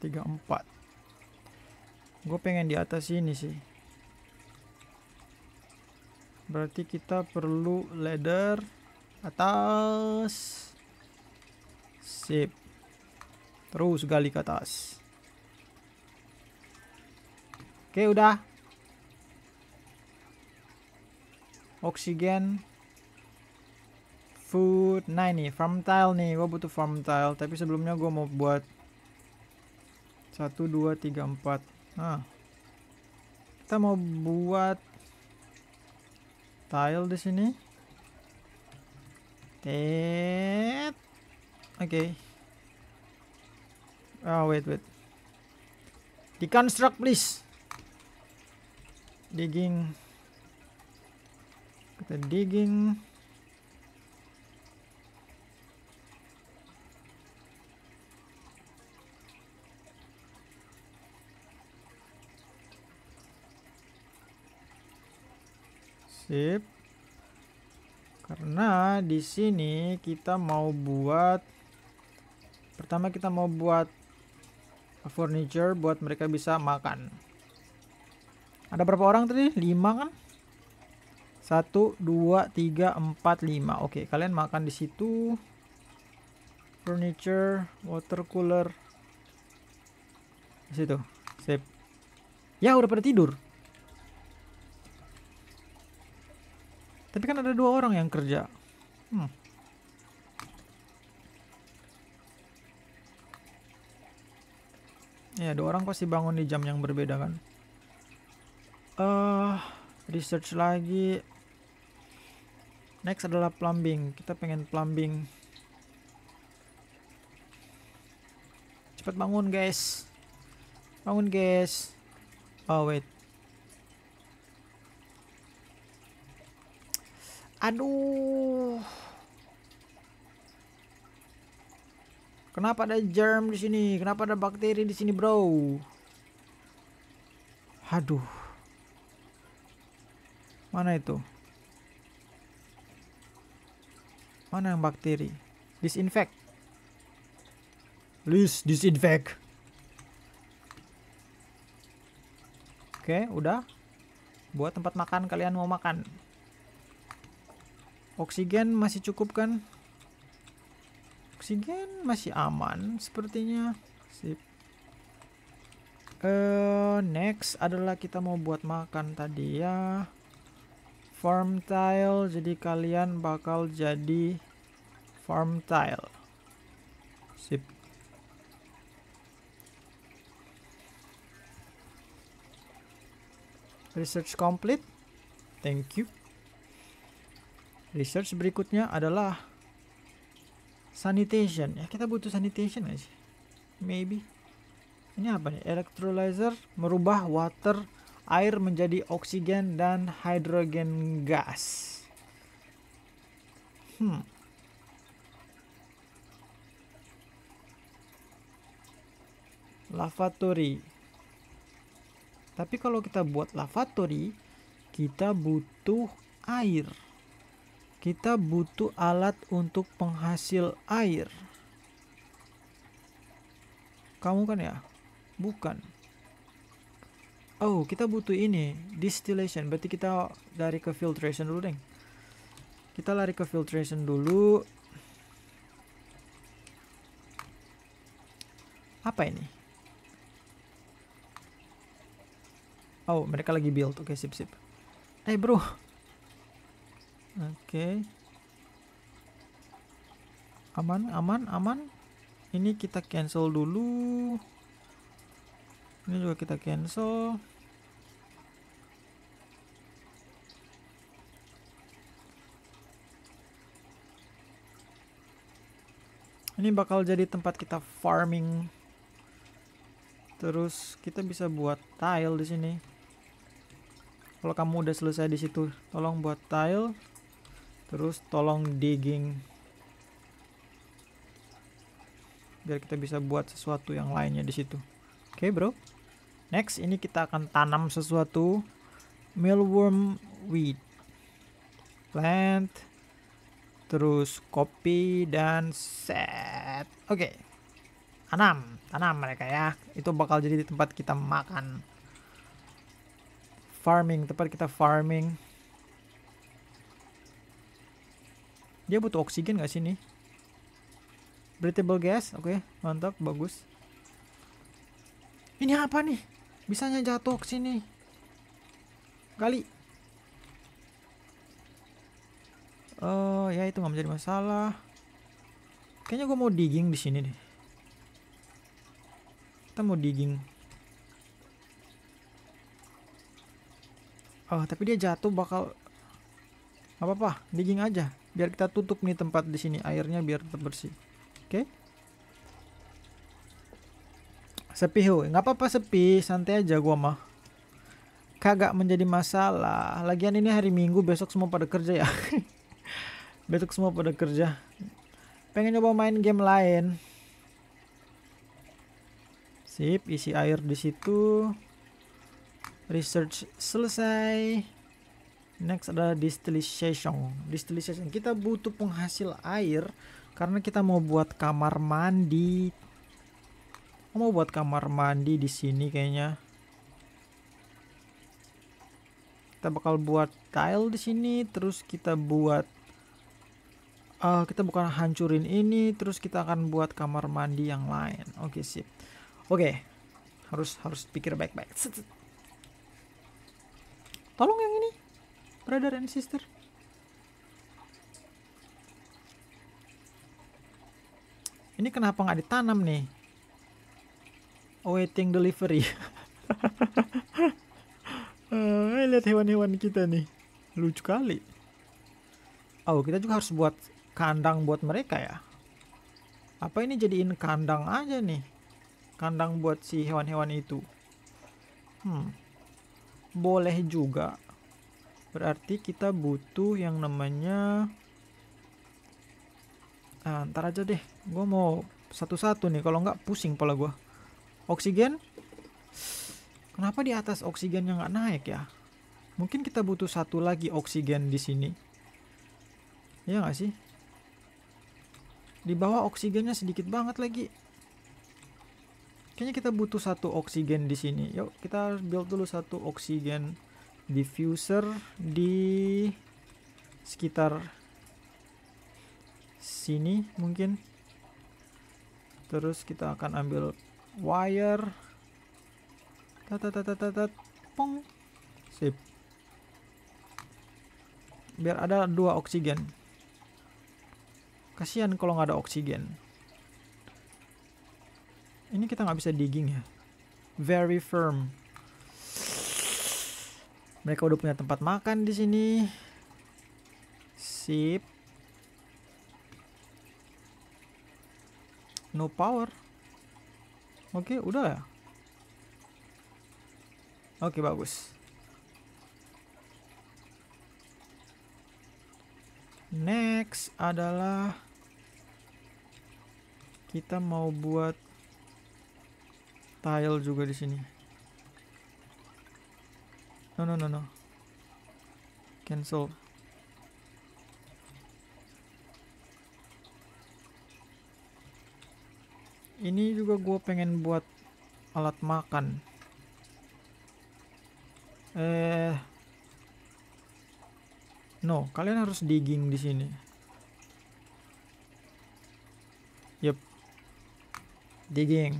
tiga empat gue pengen di atas ini sih berarti kita perlu ladder atas sip terus gali ke atas oke udah oksigen food nah ini farm tile nih gue butuh farm tile tapi sebelumnya gue mau buat satu dua tiga empat. nah kita mau buat tile di sini tet oke okay. Oh, wait, wait. Deconstruct, please. Digging. Kita digging. Sip. Karena di sini kita mau buat pertama kita mau buat furniture buat mereka bisa makan. Ada berapa orang tadi? 5 kan? 1 2 3 4 5. Oke, kalian makan di situ. Furniture, water cooler. Di situ. Sip. Ya, udah pada tidur. Tapi kan ada dua orang yang kerja. Hmm. Ya, dua orang pasti bangun di jam yang berbeda kan. Eh, uh, research lagi. Next adalah plumbing. Kita pengen plumbing. Cepat bangun, guys. Bangun, guys. Oh, wait. Aduh. Kenapa ada germ di sini? Kenapa ada bakteri di sini, bro? Aduh. Mana itu? Mana yang bakteri? Disinfect. Please disinfect. Oke, udah. Buat tempat makan kalian mau makan. Oksigen masih cukup kan? oksigen masih aman sepertinya sip uh, next adalah kita mau buat makan tadi ya farm tile jadi kalian bakal jadi farm tile sip research complete thank you research berikutnya adalah sanitation ya kita butuh sanitation aja maybe ini apa nih electrolyzer merubah water air menjadi oksigen dan hidrogen gas hmm lavatory tapi kalau kita buat lavatory kita butuh air kita butuh alat untuk penghasil air. Kamu kan ya? Bukan. Oh, kita butuh ini, distillation. Berarti kita dari ke filtration dulu, deh. Kita lari ke filtration dulu. Apa ini? Oh, mereka lagi build. Oke, okay, sip sip. Eh, hey, bro oke okay. aman aman aman ini kita cancel dulu ini juga kita cancel ini bakal jadi tempat kita farming terus kita bisa buat tile di sini kalau kamu udah selesai di situ tolong buat tile terus tolong digging biar kita bisa buat sesuatu yang lainnya di situ oke okay, bro next ini kita akan tanam sesuatu mealworm weed plant terus kopi dan set oke okay. tanam tanam mereka ya itu bakal jadi tempat kita makan farming tempat kita farming Dia butuh oksigen gak sih nih? Breathable gas, oke, okay, mantap, bagus. Ini apa nih? Bisanya jatuh ke sini. Kali. Oh, uh, ya itu nggak menjadi masalah. Kayaknya gue mau digging di sini deh. Kita mau digging. Oh, tapi dia jatuh bakal apa-apa, digging aja biar kita tutup nih tempat di sini airnya biar tetap bersih oke okay? sepi ho, nggak apa-apa sepi santai aja gua mah kagak menjadi masalah lagian ini hari minggu besok semua pada kerja ya <laughs> besok semua pada kerja pengen coba main game lain sip isi air di situ research selesai next ada distillation distillation kita butuh penghasil air karena kita mau buat kamar mandi mau buat kamar mandi di sini kayaknya kita bakal buat tile di sini terus kita buat uh, kita bukan hancurin ini terus kita akan buat kamar mandi yang lain oke okay, sip oke okay. harus harus pikir baik-baik tolong yang ini brother and sister ini kenapa nggak ditanam nih awaiting delivery uh, <laughs> lihat hewan-hewan kita nih lucu kali oh kita juga harus buat kandang buat mereka ya apa ini jadiin kandang aja nih kandang buat si hewan-hewan itu hmm boleh juga berarti kita butuh yang namanya nah, ntar aja deh gue mau satu-satu nih kalau nggak pusing pola gue oksigen kenapa di atas oksigennya nggak naik ya mungkin kita butuh satu lagi oksigen di sini ya nggak sih di bawah oksigennya sedikit banget lagi kayaknya kita butuh satu oksigen di sini yuk kita build dulu satu oksigen diffuser di sekitar sini mungkin terus kita akan ambil wire tatatatatat pong sip biar ada dua oksigen kasihan kalau nggak ada oksigen ini kita nggak bisa digging ya very firm mereka udah punya tempat makan di sini. Sip. No power. Oke, okay, udah ya. Oke, okay, bagus. Next adalah kita mau buat tile juga di sini. No, no, no, no. Cancel. Ini juga gue pengen buat alat makan. Eh, no, kalian harus digging di sini. Yep, digging.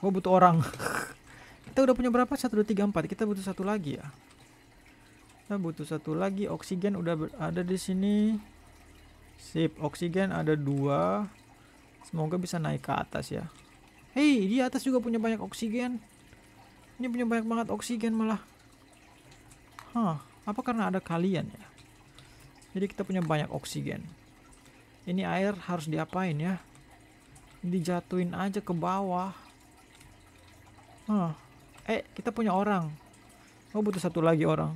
Gue butuh orang. <laughs> Kita udah punya berapa? satu dua tiga empat Kita butuh satu lagi ya. Kita butuh satu lagi. Oksigen udah ada di sini. Sip. Oksigen ada dua. Semoga bisa naik ke atas ya. Hei, di atas juga punya banyak oksigen. Ini punya banyak banget oksigen malah. Hah, apa karena ada kalian ya? Jadi kita punya banyak oksigen. Ini air harus diapain ya? dijatuhin aja ke bawah. Hah eh kita punya orang oh butuh satu lagi orang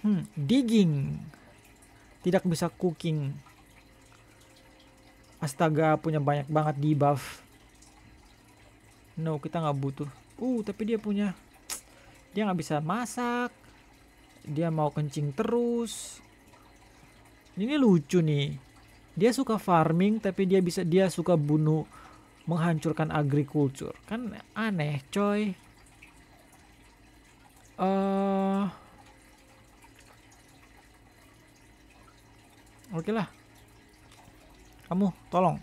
hmm digging tidak bisa cooking astaga punya banyak banget di buff. no kita nggak butuh uh tapi dia punya dia nggak bisa masak dia mau kencing terus ini lucu nih dia suka farming tapi dia bisa dia suka bunuh menghancurkan agrikultur kan aneh coy uh, oke okay lah kamu tolong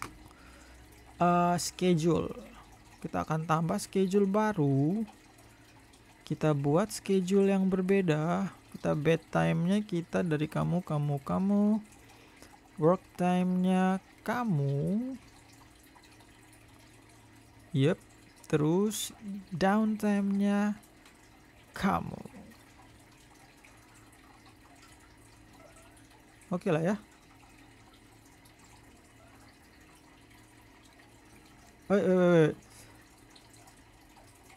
uh, schedule kita akan tambah schedule baru kita buat schedule yang berbeda kita bed time nya kita dari kamu kamu kamu work time-nya kamu Yep. Terus downtime-nya kamu. Oke okay lah ya. Wait, wait, wait.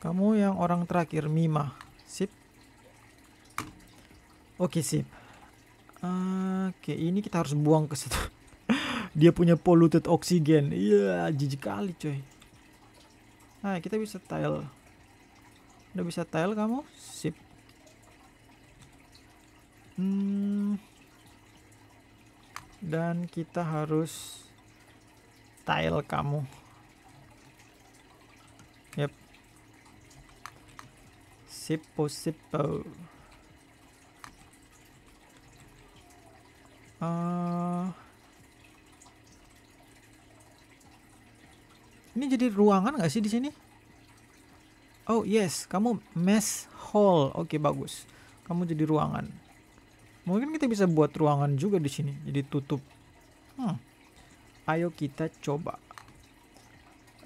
Kamu yang orang terakhir Mima. Sip. Oke, okay, sip. Oke, okay, ini kita harus buang ke situ. <laughs> Dia punya polluted oksigen. Iya, yeah, jijik kali, coy. Nah, kita bisa tile. Udah bisa tile kamu? Sip. Hmm. Dan kita harus tile kamu. Yep. Sip, oh, sip. Uh, Ini jadi ruangan gak sih di sini? Oh yes, kamu mess hall. Oke okay, bagus. Kamu jadi ruangan. Mungkin kita bisa buat ruangan juga di sini. Jadi tutup. Hmm. Ayo kita coba.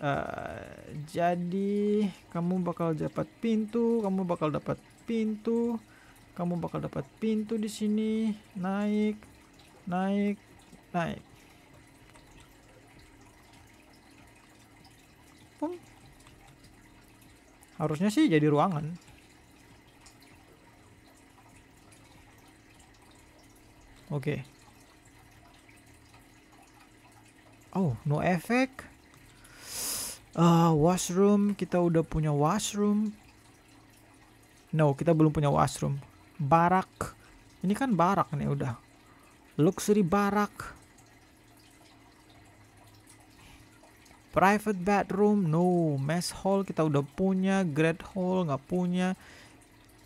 Uh, jadi kamu bakal dapat pintu, kamu bakal dapat pintu, kamu bakal dapat pintu di sini. Naik, naik, naik. pun harusnya sih jadi ruangan oke okay. oh no effect uh, washroom kita udah punya washroom no kita belum punya washroom barak ini kan barak nih udah luxury barak private bedroom no mess hall kita udah punya great hall nggak punya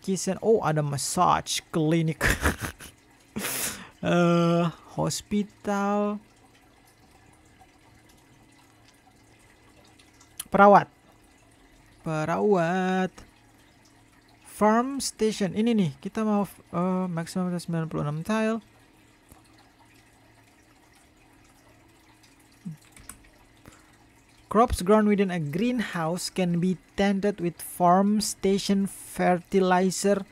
kitchen oh ada massage klinik uh, <laughs> eh, hospital perawat perawat farm station ini nih kita mau uh, maksimum 96 tile Crops grown within a greenhouse can be tended with farm station fertilizer.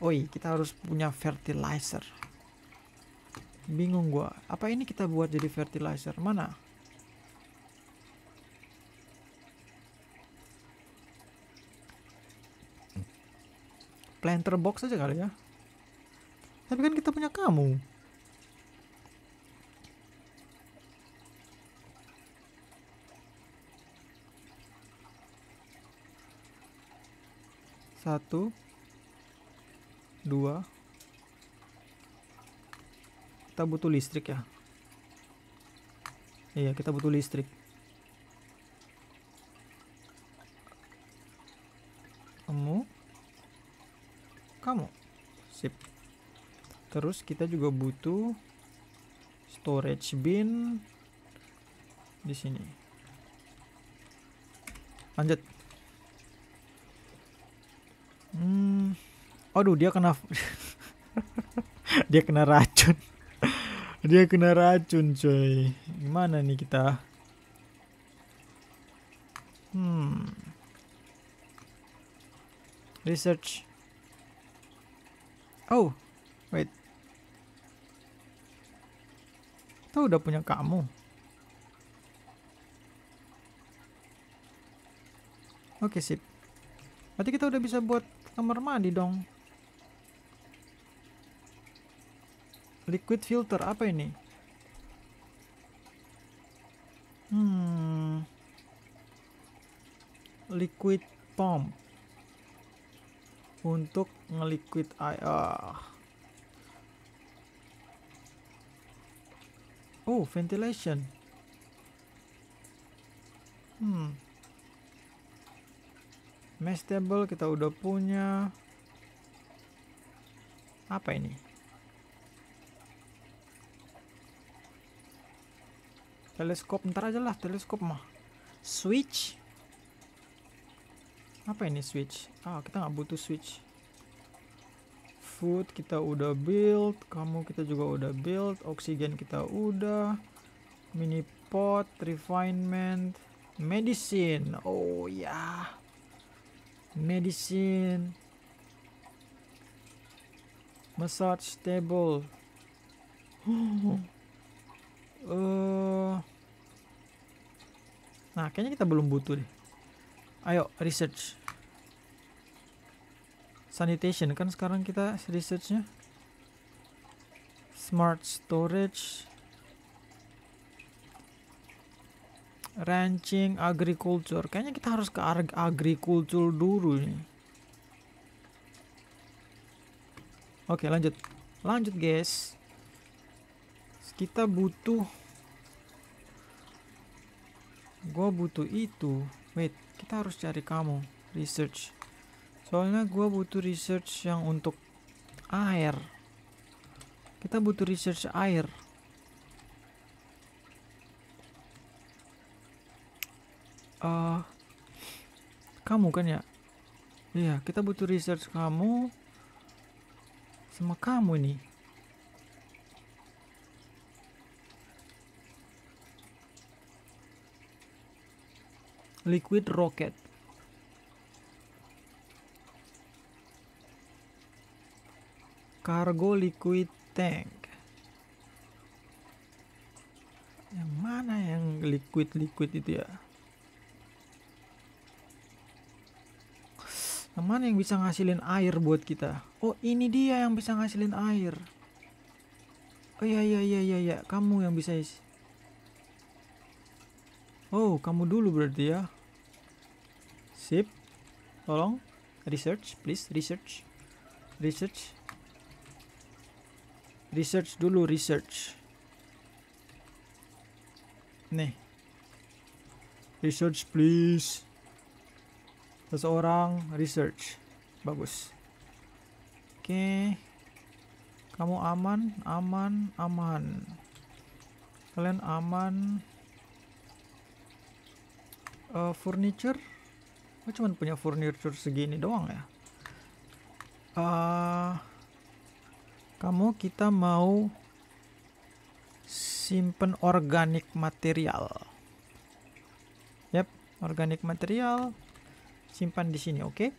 Oi, kita harus punya fertilizer. Bingung gua. Apa ini kita buat jadi fertilizer? Mana? Planter box aja kali ya. Tapi kan kita punya kamu. satu dua kita butuh listrik ya iya kita butuh listrik kamu kamu sip terus kita juga butuh storage bin di sini lanjut Hmm. Aduh, dia kena <laughs> dia kena racun. <laughs> dia kena racun, coy. Gimana nih kita? Hmm. Research. Oh, wait. Tuh udah punya kamu. Oke, sip. Berarti kita udah bisa buat kamar mandi dong liquid filter apa ini hmm liquid pump untuk ngeliquid air ah. oh ventilation hmm mesh table kita udah punya apa ini teleskop ntar aja lah teleskop mah switch apa ini switch ah kita nggak butuh switch food kita udah build kamu kita juga udah build oksigen kita udah mini pot refinement medicine oh ya yeah medicine massage table uh, <gasps> nah kayaknya kita belum butuh deh ayo research sanitation kan sekarang kita researchnya smart storage ranching agriculture kayaknya kita harus ke agriculture dulu nih oke lanjut lanjut guys kita butuh gue butuh itu wait kita harus cari kamu research soalnya gue butuh research yang untuk air kita butuh research air uh, kamu kan ya iya kita butuh research kamu sama kamu ini, liquid rocket cargo liquid tank yang mana yang liquid liquid itu ya yang mana yang bisa ngasilin air buat kita oh ini dia yang bisa ngasilin air oh iya iya iya iya ya. kamu yang bisa isi. oh kamu dulu berarti ya sip tolong research please research research research dulu research nih research please seseorang research bagus oke kamu aman aman aman kalian aman uh, furniture aku cuman punya furniture segini doang ya uh, kamu kita mau simpen organik material yep organik material simpan di sini oke okay?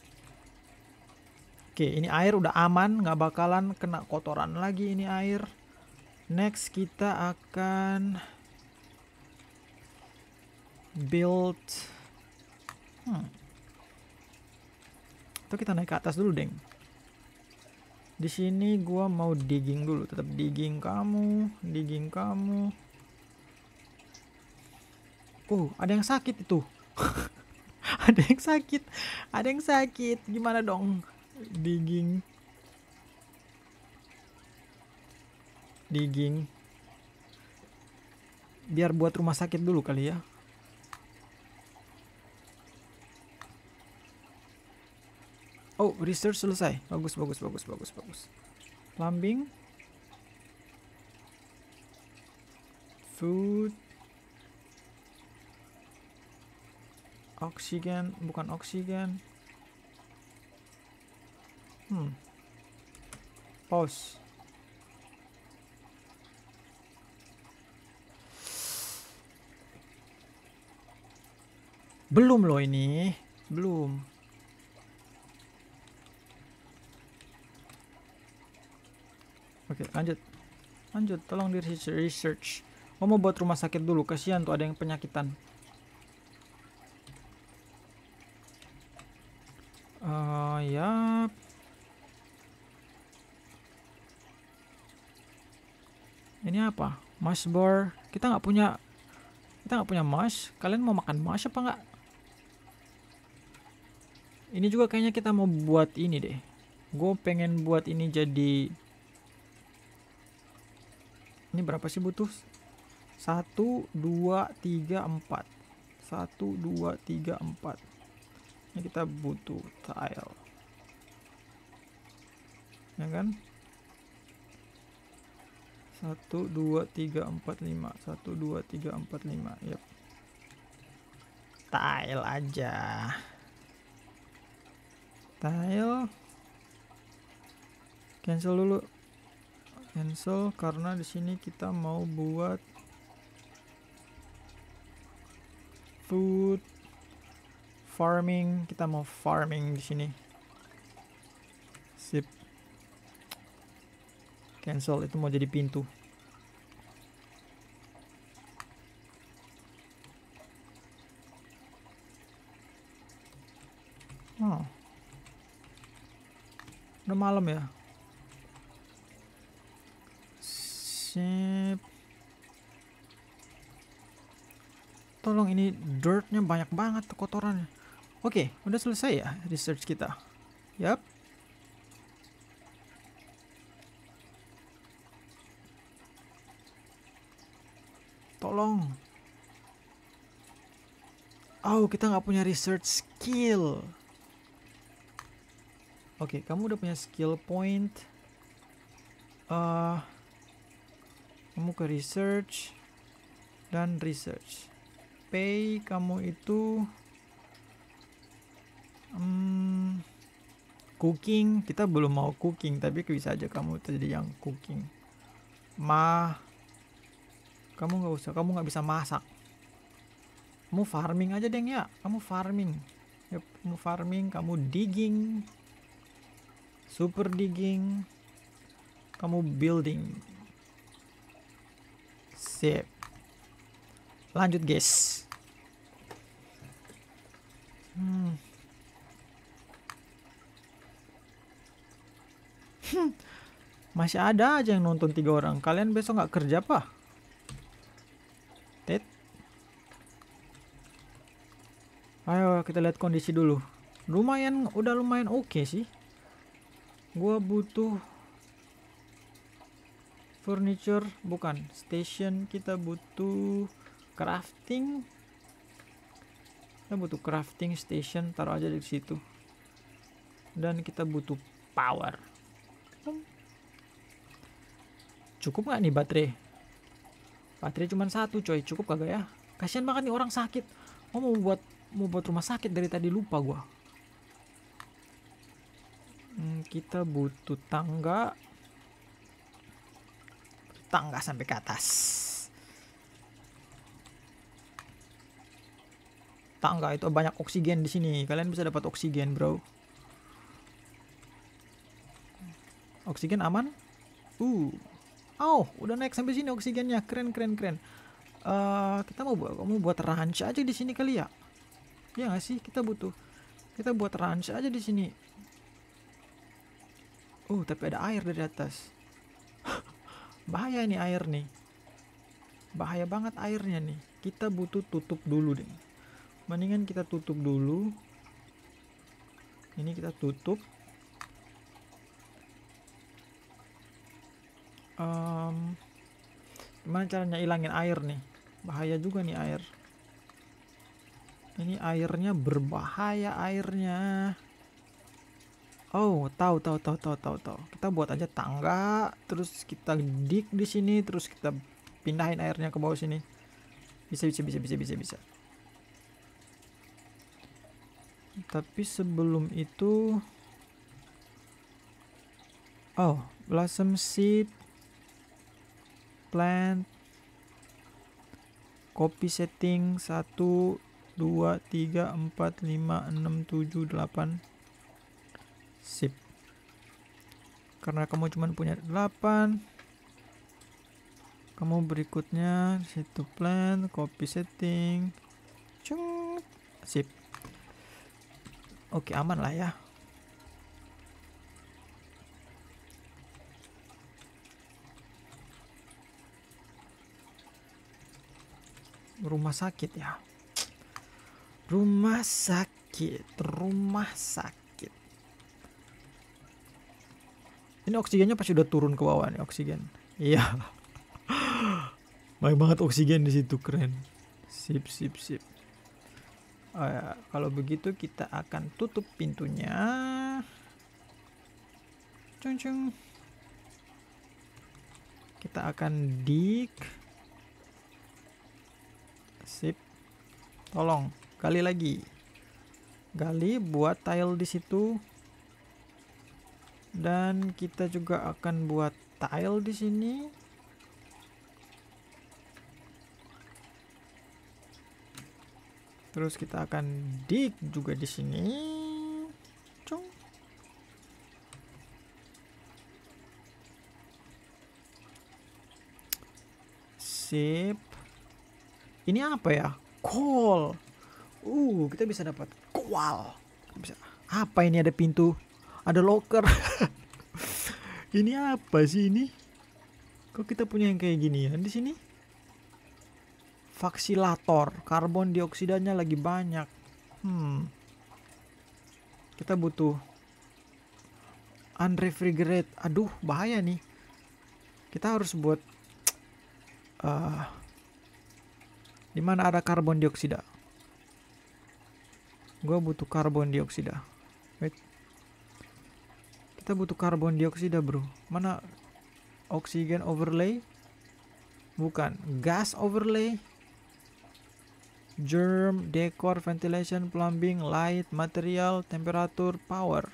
oke ini air udah aman nggak bakalan kena kotoran lagi ini air next kita akan build hmm. itu kita naik ke atas dulu deng di sini gua mau digging dulu tetap digging kamu digging kamu uh ada yang sakit itu <laughs> ada yang sakit ada yang sakit gimana dong digging digging biar buat rumah sakit dulu kali ya Oh, research selesai. Bagus, bagus, bagus, bagus, bagus. Plumbing. Food. oksigen bukan oksigen hmm pause belum loh ini belum oke lanjut lanjut tolong di research oh mau buat rumah sakit dulu kasihan tuh ada yang penyakitan sayap ini apa mas bar kita nggak punya kita nggak punya mas kalian mau makan mas apa nggak ini juga kayaknya kita mau buat ini deh gue pengen buat ini jadi ini berapa sih butuh satu dua tiga empat satu dua tiga empat ini kita butuh tile ya kan 1 2 3 4 5 1 2 3 4 5 yep tile aja tile cancel dulu cancel karena di sini kita mau buat food farming kita mau farming di sini sip Cancel itu mau jadi pintu. Oh. Udah malam ya. Sip. Tolong ini dirtnya banyak banget kotorannya. Oke, okay, udah selesai ya research kita. Yap. Tolong. Oh, kita nggak punya research skill. Oke, okay, kamu udah punya skill point. Uh, kamu ke research dan research. Pay kamu itu um, cooking. Kita belum mau cooking, tapi bisa aja kamu jadi yang cooking. Ma kamu nggak usah kamu nggak bisa masak kamu farming aja deh ya kamu farming yep, kamu farming kamu digging super digging kamu building sip lanjut guys hmm. hmm. masih ada aja yang nonton tiga orang kalian besok nggak kerja pak? Ayo kita lihat kondisi dulu. Lumayan, udah lumayan oke okay sih. Gua butuh furniture, bukan station. Kita butuh crafting. Kita butuh crafting station. Taruh aja di situ. Dan kita butuh power. Cukup nggak nih baterai? Baterai cuma satu coy, cukup kagak ya? Kasian banget nih orang sakit. Mau oh, mau buat mau buat rumah sakit dari tadi lupa gua. Hmm, kita butuh tangga. Tangga sampai ke atas. Tangga itu banyak oksigen di sini. Kalian bisa dapat oksigen, Bro. Oksigen aman? Uh. Oh, udah naik sampai sini oksigennya. Keren, keren, keren. Uh, kita mau buat kamu buat ranch aja di sini kali ya ya gak sih kita butuh kita buat ranch aja di sini uh tapi ada air dari atas <laughs> bahaya nih air nih bahaya banget airnya nih kita butuh tutup dulu deh mendingan kita tutup dulu ini kita tutup um, gimana caranya ilangin air nih bahaya juga nih air ini airnya berbahaya airnya. Oh, tahu tahu tahu tahu tahu tahu. Kita buat aja tangga, terus kita dig di sini, terus kita pindahin airnya ke bawah sini. Bisa bisa bisa bisa bisa bisa. Tapi sebelum itu Oh, blossom seed plant copy setting satu 2, 3, 4, 5, 6, 7, 8 sip karena kamu cuma punya 8 kamu berikutnya situ plan copy setting cung sip oke aman lah ya rumah sakit ya rumah sakit rumah sakit ini oksigennya pasti udah turun ke bawah nih oksigen iya banyak banget oksigen di situ keren sip sip sip oh, ya. kalau begitu kita akan tutup pintunya cung cung kita akan dik sip tolong gali lagi gali buat tile di situ dan kita juga akan buat tile di sini terus kita akan dig juga di sini sip ini apa ya coal Uh, kita bisa dapat koal. Bisa. Apa ini ada pintu? Ada locker. <laughs> ini apa sih ini? Kok kita punya yang kayak ginian di sini? Vaksilator, karbon dioksidanya lagi banyak. Hmm. Kita butuh unrefrigerate. Aduh, bahaya nih. Kita harus buat uh, <tsk> di mana ada karbon dioksida gue butuh karbon dioksida wait kita butuh karbon dioksida bro mana oksigen overlay bukan gas overlay germ decor, ventilation plumbing light material temperatur power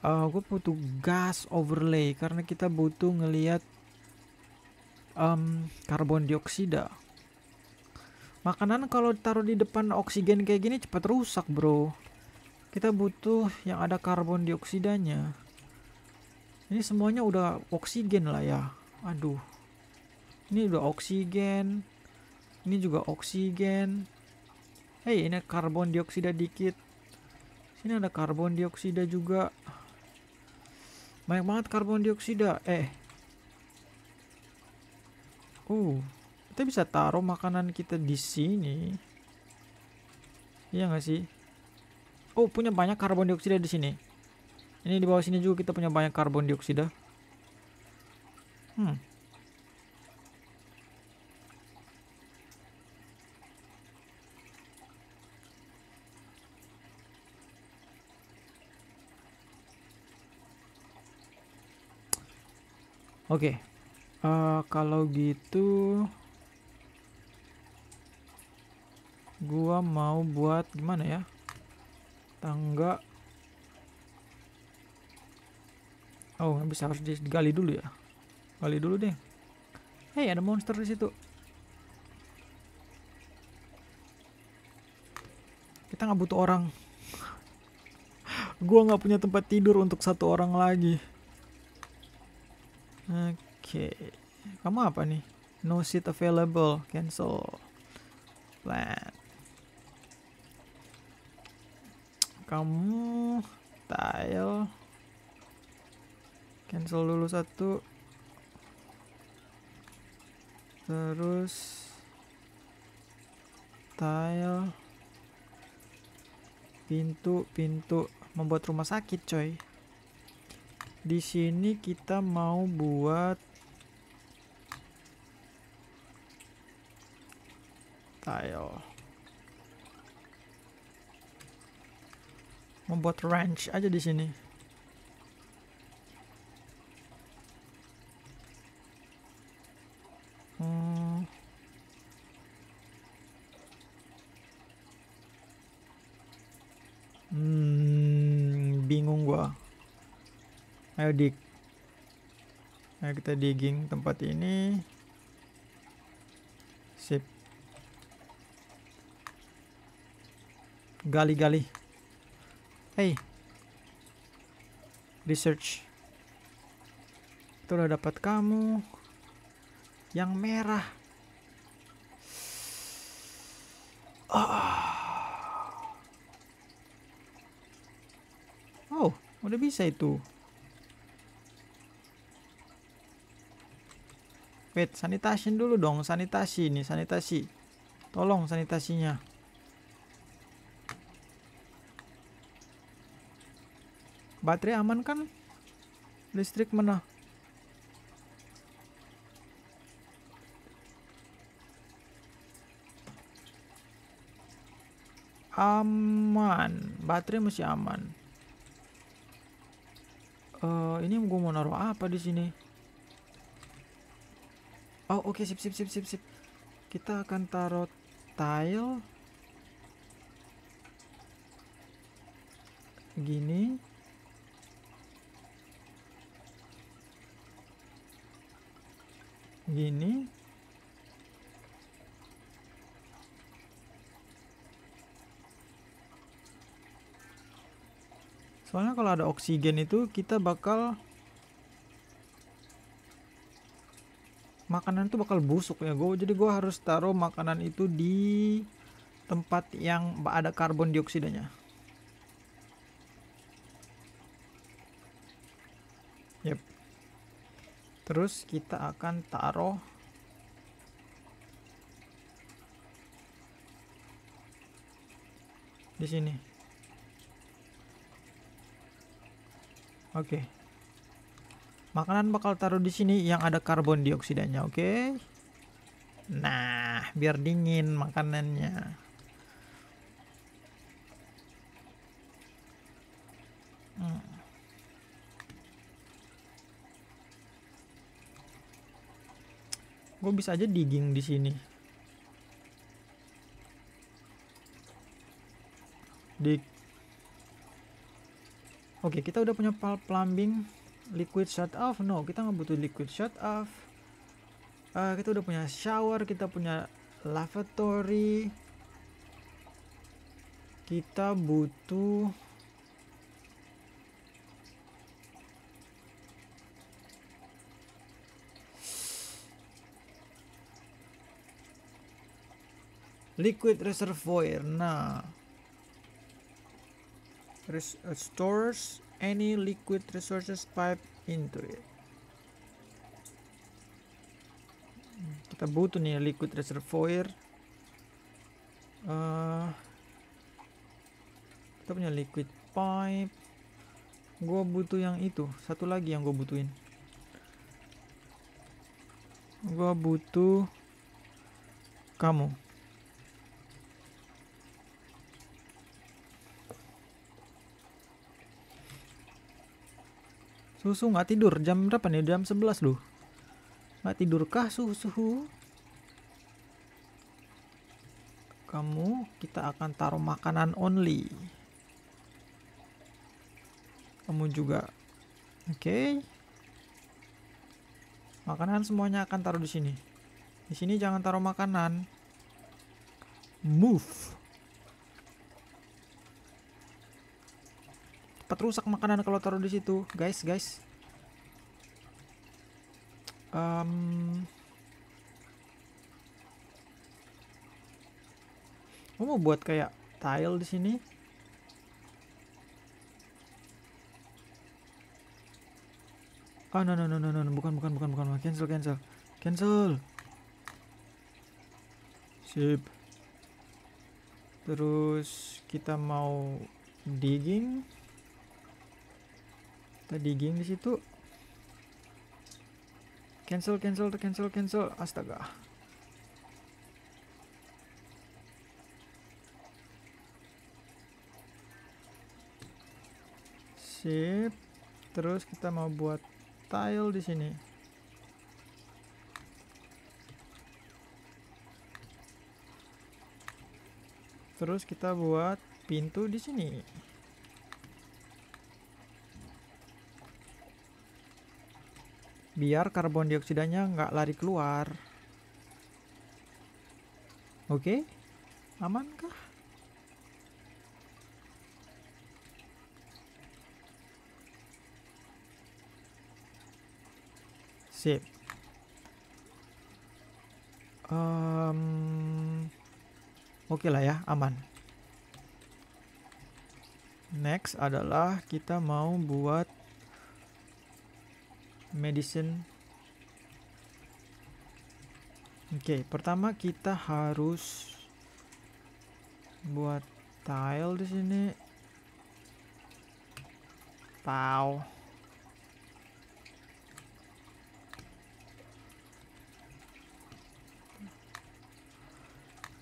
uh, eh, gue butuh gas overlay karena kita butuh ngelihat um, karbon dioksida Makanan kalau ditaruh di depan oksigen kayak gini cepat rusak bro. Kita butuh yang ada karbon dioksidanya. Ini semuanya udah oksigen lah ya. Aduh. Ini udah oksigen. Ini juga oksigen. Hei ini karbon dioksida dikit. Sini ada karbon dioksida juga. Banyak banget karbon dioksida. Eh. Uh. Kita bisa taruh makanan kita di sini. Iya nggak sih? Oh, punya banyak karbon dioksida di sini. Ini di bawah sini juga kita punya banyak karbon dioksida. Hmm. Oke, okay. uh, eh, kalau gitu gua mau buat gimana ya tangga oh nggak bisa harus digali dulu ya gali dulu deh hey ada monster di situ kita nggak butuh orang <laughs> gua nggak punya tempat tidur untuk satu orang lagi oke okay. kamu apa nih no seat available cancel plan kamu tile cancel dulu satu terus tile pintu pintu membuat rumah sakit coy di sini kita mau buat tile membuat ranch aja di sini. Hmm. hmm bingung gua. Ayo dig. Ayo kita digging tempat ini. Sip. Gali-gali. Hey. Research. Itu udah dapat kamu. Yang merah. Ah. Oh. udah bisa itu. Wait, sanitasi dulu dong, sanitasi ini sanitasi. Tolong sanitasinya. Baterai aman kan? Listrik mana? Aman. Baterai masih aman. Uh, ini gue mau naruh apa di sini? Oh, oke, okay, sip sip sip sip sip. Kita akan taruh tile gini gini soalnya kalau ada oksigen itu kita bakal makanan itu bakal busuk ya gue jadi gue harus taruh makanan itu di tempat yang ada karbon dioksidanya yep terus kita akan taruh di sini oke makanan bakal taruh di sini yang ada karbon dioksidanya oke nah biar dingin makanannya hmm. gue bisa aja digging di sini di Oke, kita udah punya pal plumbing liquid shut off. No, kita nggak butuh liquid shut off. Uh, kita udah punya shower, kita punya lavatory. Kita butuh liquid reservoir nah res uh, stores any liquid resources pipe into it kita butuh nih liquid reservoir uh, kita punya liquid pipe gue butuh yang itu satu lagi yang gue butuhin gue butuh kamu Susu nggak tidur. Jam berapa nih? Jam 11 loh. Nggak tidur kah susu? Kamu kita akan taruh makanan only. Kamu juga. Oke. Okay. Makanan semuanya akan taruh di sini. Di sini jangan taruh makanan. Move. cepat rusak makanan kalau taruh di situ guys guys um, gue mau buat kayak tile di sini Ah, oh, no, no, no, no, no, bukan, bukan, bukan, bukan, cancel, cancel, cancel. Sip. Terus kita mau digging kita digging di situ cancel cancel cancel cancel astaga sip terus kita mau buat tile di sini terus kita buat pintu di sini biar karbon dioksidanya nggak lari keluar oke amankah sip um, oke okay lah ya aman next adalah kita mau buat medicine oke okay, pertama kita harus buat tile di sini pow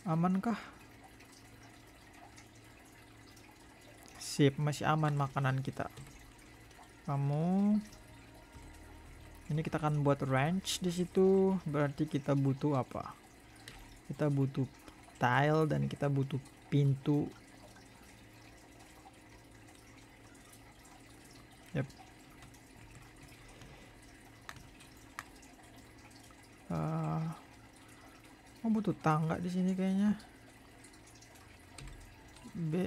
amankah sip masih aman makanan kita kamu ini kita akan buat ranch di situ berarti kita butuh apa kita butuh tile dan kita butuh pintu yep uh, oh butuh tangga di sini kayaknya B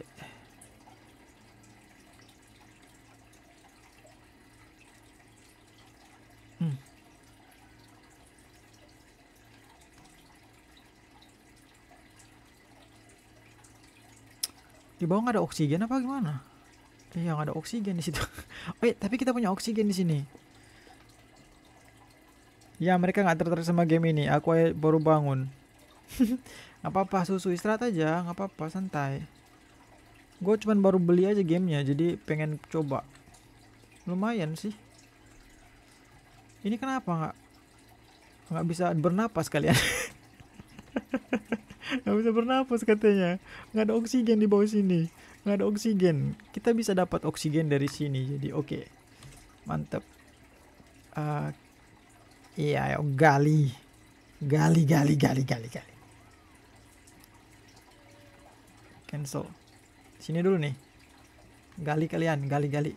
di bawah nggak ada oksigen apa gimana iya nggak ada oksigen di situ <laughs> oh iya, tapi kita punya oksigen di sini ya mereka nggak tertarik sama game ini aku baru bangun <laughs> nggak apa-apa susu istirahat aja nggak apa-apa santai gue cuman baru beli aja gamenya jadi pengen coba lumayan sih ini kenapa nggak nggak bisa bernapas kalian <laughs> nggak bisa bernapas katanya nggak ada oksigen di bawah sini nggak ada oksigen kita bisa dapat oksigen dari sini jadi oke okay. mantep uh, iya ayo ya, gali gali gali gali gali gali cancel sini dulu nih gali kalian gali gali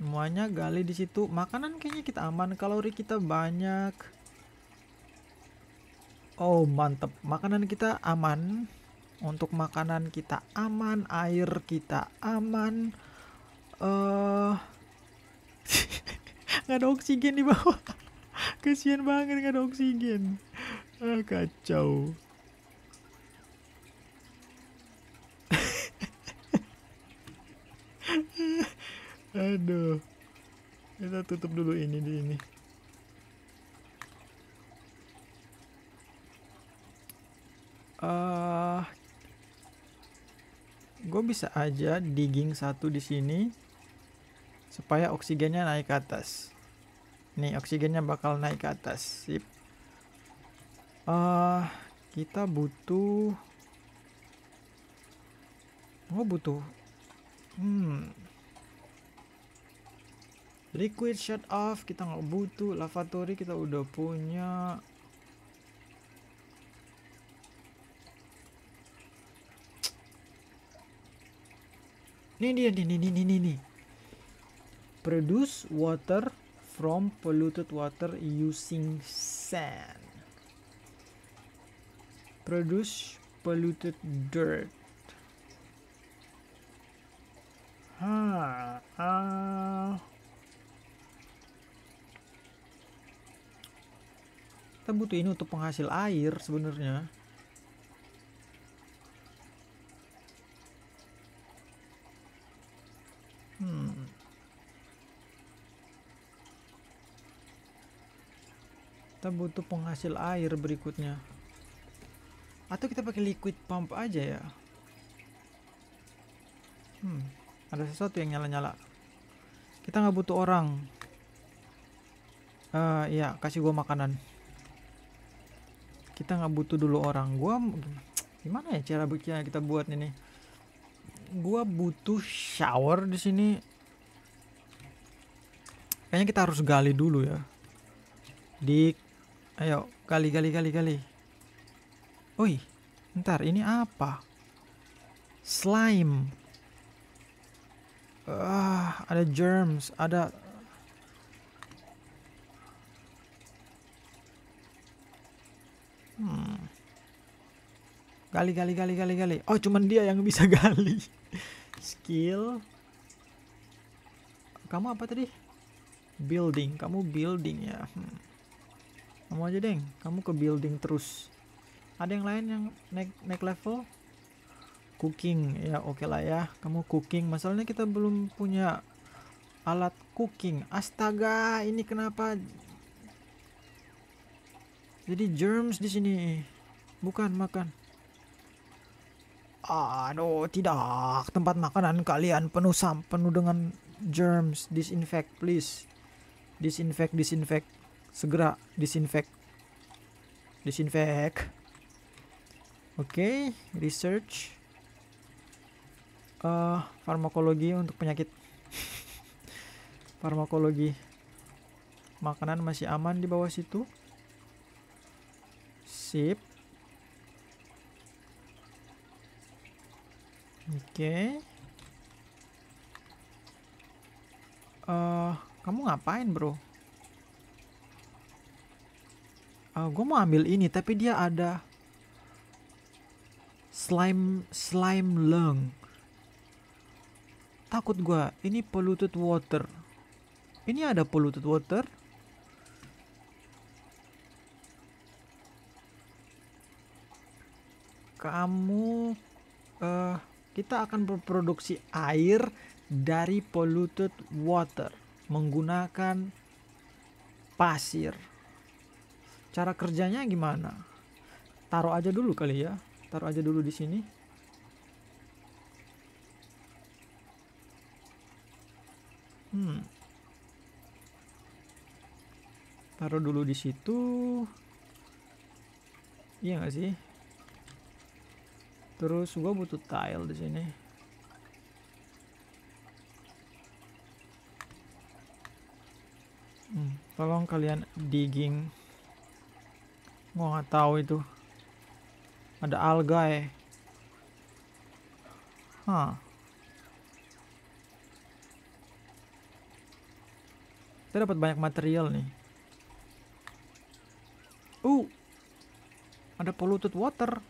semuanya gali di situ makanan kayaknya kita aman kalori kita banyak Oh mantep, makanan kita aman. Untuk makanan kita aman, air kita aman. Eh, uh... <laughs> nggak ada oksigen di bawah. <laughs> Kasian banget nggak ada oksigen. Ah, kacau. <laughs> Aduh. Kita tutup dulu ini di ini. uh, eh, gue bisa aja digging satu di sini supaya oksigennya naik ke atas. Nih oksigennya bakal naik ke atas. Sip. Uh, kita butuh. Gue butuh. Hmm. Liquid shut off kita nggak butuh. Lavatory kita udah punya. Ini dia nih, nih, nih, nih, nih. Produce water from polluted water using sand. Produce polluted dirt. ah Uh. Kita butuh ini untuk penghasil air sebenarnya. Hmm. Kita butuh penghasil air berikutnya. Atau kita pakai liquid pump aja ya. Hmm, ada sesuatu yang nyala-nyala. Kita nggak butuh orang. Uh, ya, kasih gua makanan. Kita nggak butuh dulu orang. Gua gimana ya cara bikinnya kita buat ini? gua butuh shower di sini. Kayaknya kita harus gali dulu ya. Di ayo gali gali gali gali. Oi, ntar ini apa? Slime. Ah, uh, ada germs, ada Hmm. Gali, gali, gali, gali, gali. Oh, cuman dia yang bisa <laughs> gali skill kamu apa tadi building kamu building ya hmm. kamu aja deng kamu ke building terus ada yang lain yang naik naik level cooking ya oke okay lah ya kamu cooking masalahnya kita belum punya alat cooking astaga ini kenapa jadi germs di sini bukan makan Aduh, tidak. Tempat makanan kalian penuh sam, penuh dengan germs. Disinfect, please. Disinfect, disinfect. Segera disinfect. Disinfect. Oke, okay, research. Uh, farmakologi untuk penyakit. <laughs> farmakologi. Makanan masih aman di bawah situ. Sip. Oke. Okay. Uh, eh, kamu ngapain, bro? Uh, eh, gue mau ambil ini, tapi dia ada slime slime lung. Takut gue. Ini polluted water. Ini ada polluted water. Kamu uh, kita akan memproduksi air dari polluted water menggunakan pasir. Cara kerjanya gimana? Taruh aja dulu kali ya. Taruh aja dulu di sini. Hmm. Taruh dulu di situ. Iya gak sih? Terus gue butuh tile di sini. Hmm, tolong kalian digging. Gue nggak tahu itu. Ada alga ya. Eh. Hah. Kita dapat banyak material nih. Uh. Ada polluted water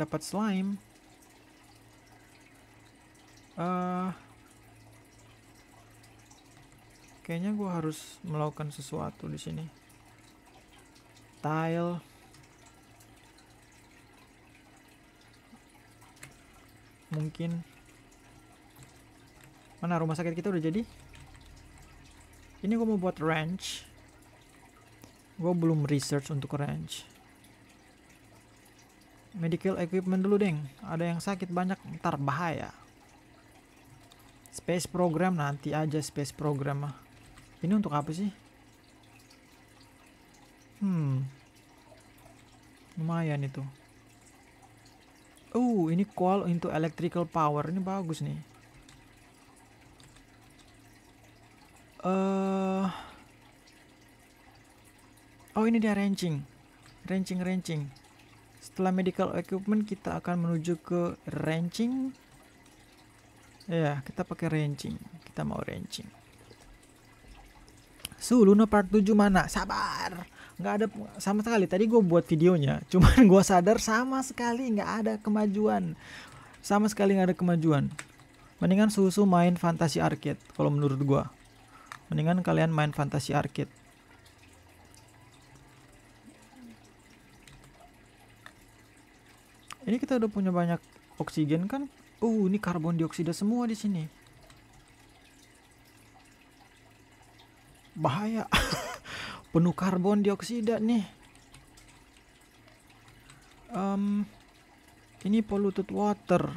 dapat slime. Uh, kayaknya gue harus melakukan sesuatu di sini. Tile. Mungkin. Mana rumah sakit kita udah jadi? Ini gue mau buat ranch. Gue belum research untuk ranch medical equipment dulu deng ada yang sakit banyak ntar bahaya space program nanti aja space program mah ini untuk apa sih hmm lumayan itu Oh, uh, ini call into electrical power. Ini bagus nih. Uh, oh, ini dia ranging, ranging, ranging setelah medical equipment kita akan menuju ke ranching. ya kita pakai ranching, kita mau ranching. Su Luna part 7 mana sabar nggak ada sama sekali tadi gue buat videonya <laughs> cuman gue sadar sama sekali nggak ada kemajuan sama sekali nggak ada kemajuan mendingan susu main fantasi arcade kalau menurut gue mendingan kalian main fantasi arcade Ini kita udah punya banyak oksigen kan? Uh, ini karbon dioksida semua di sini. Bahaya. <laughs> Penuh karbon dioksida nih. Um, ini polluted water.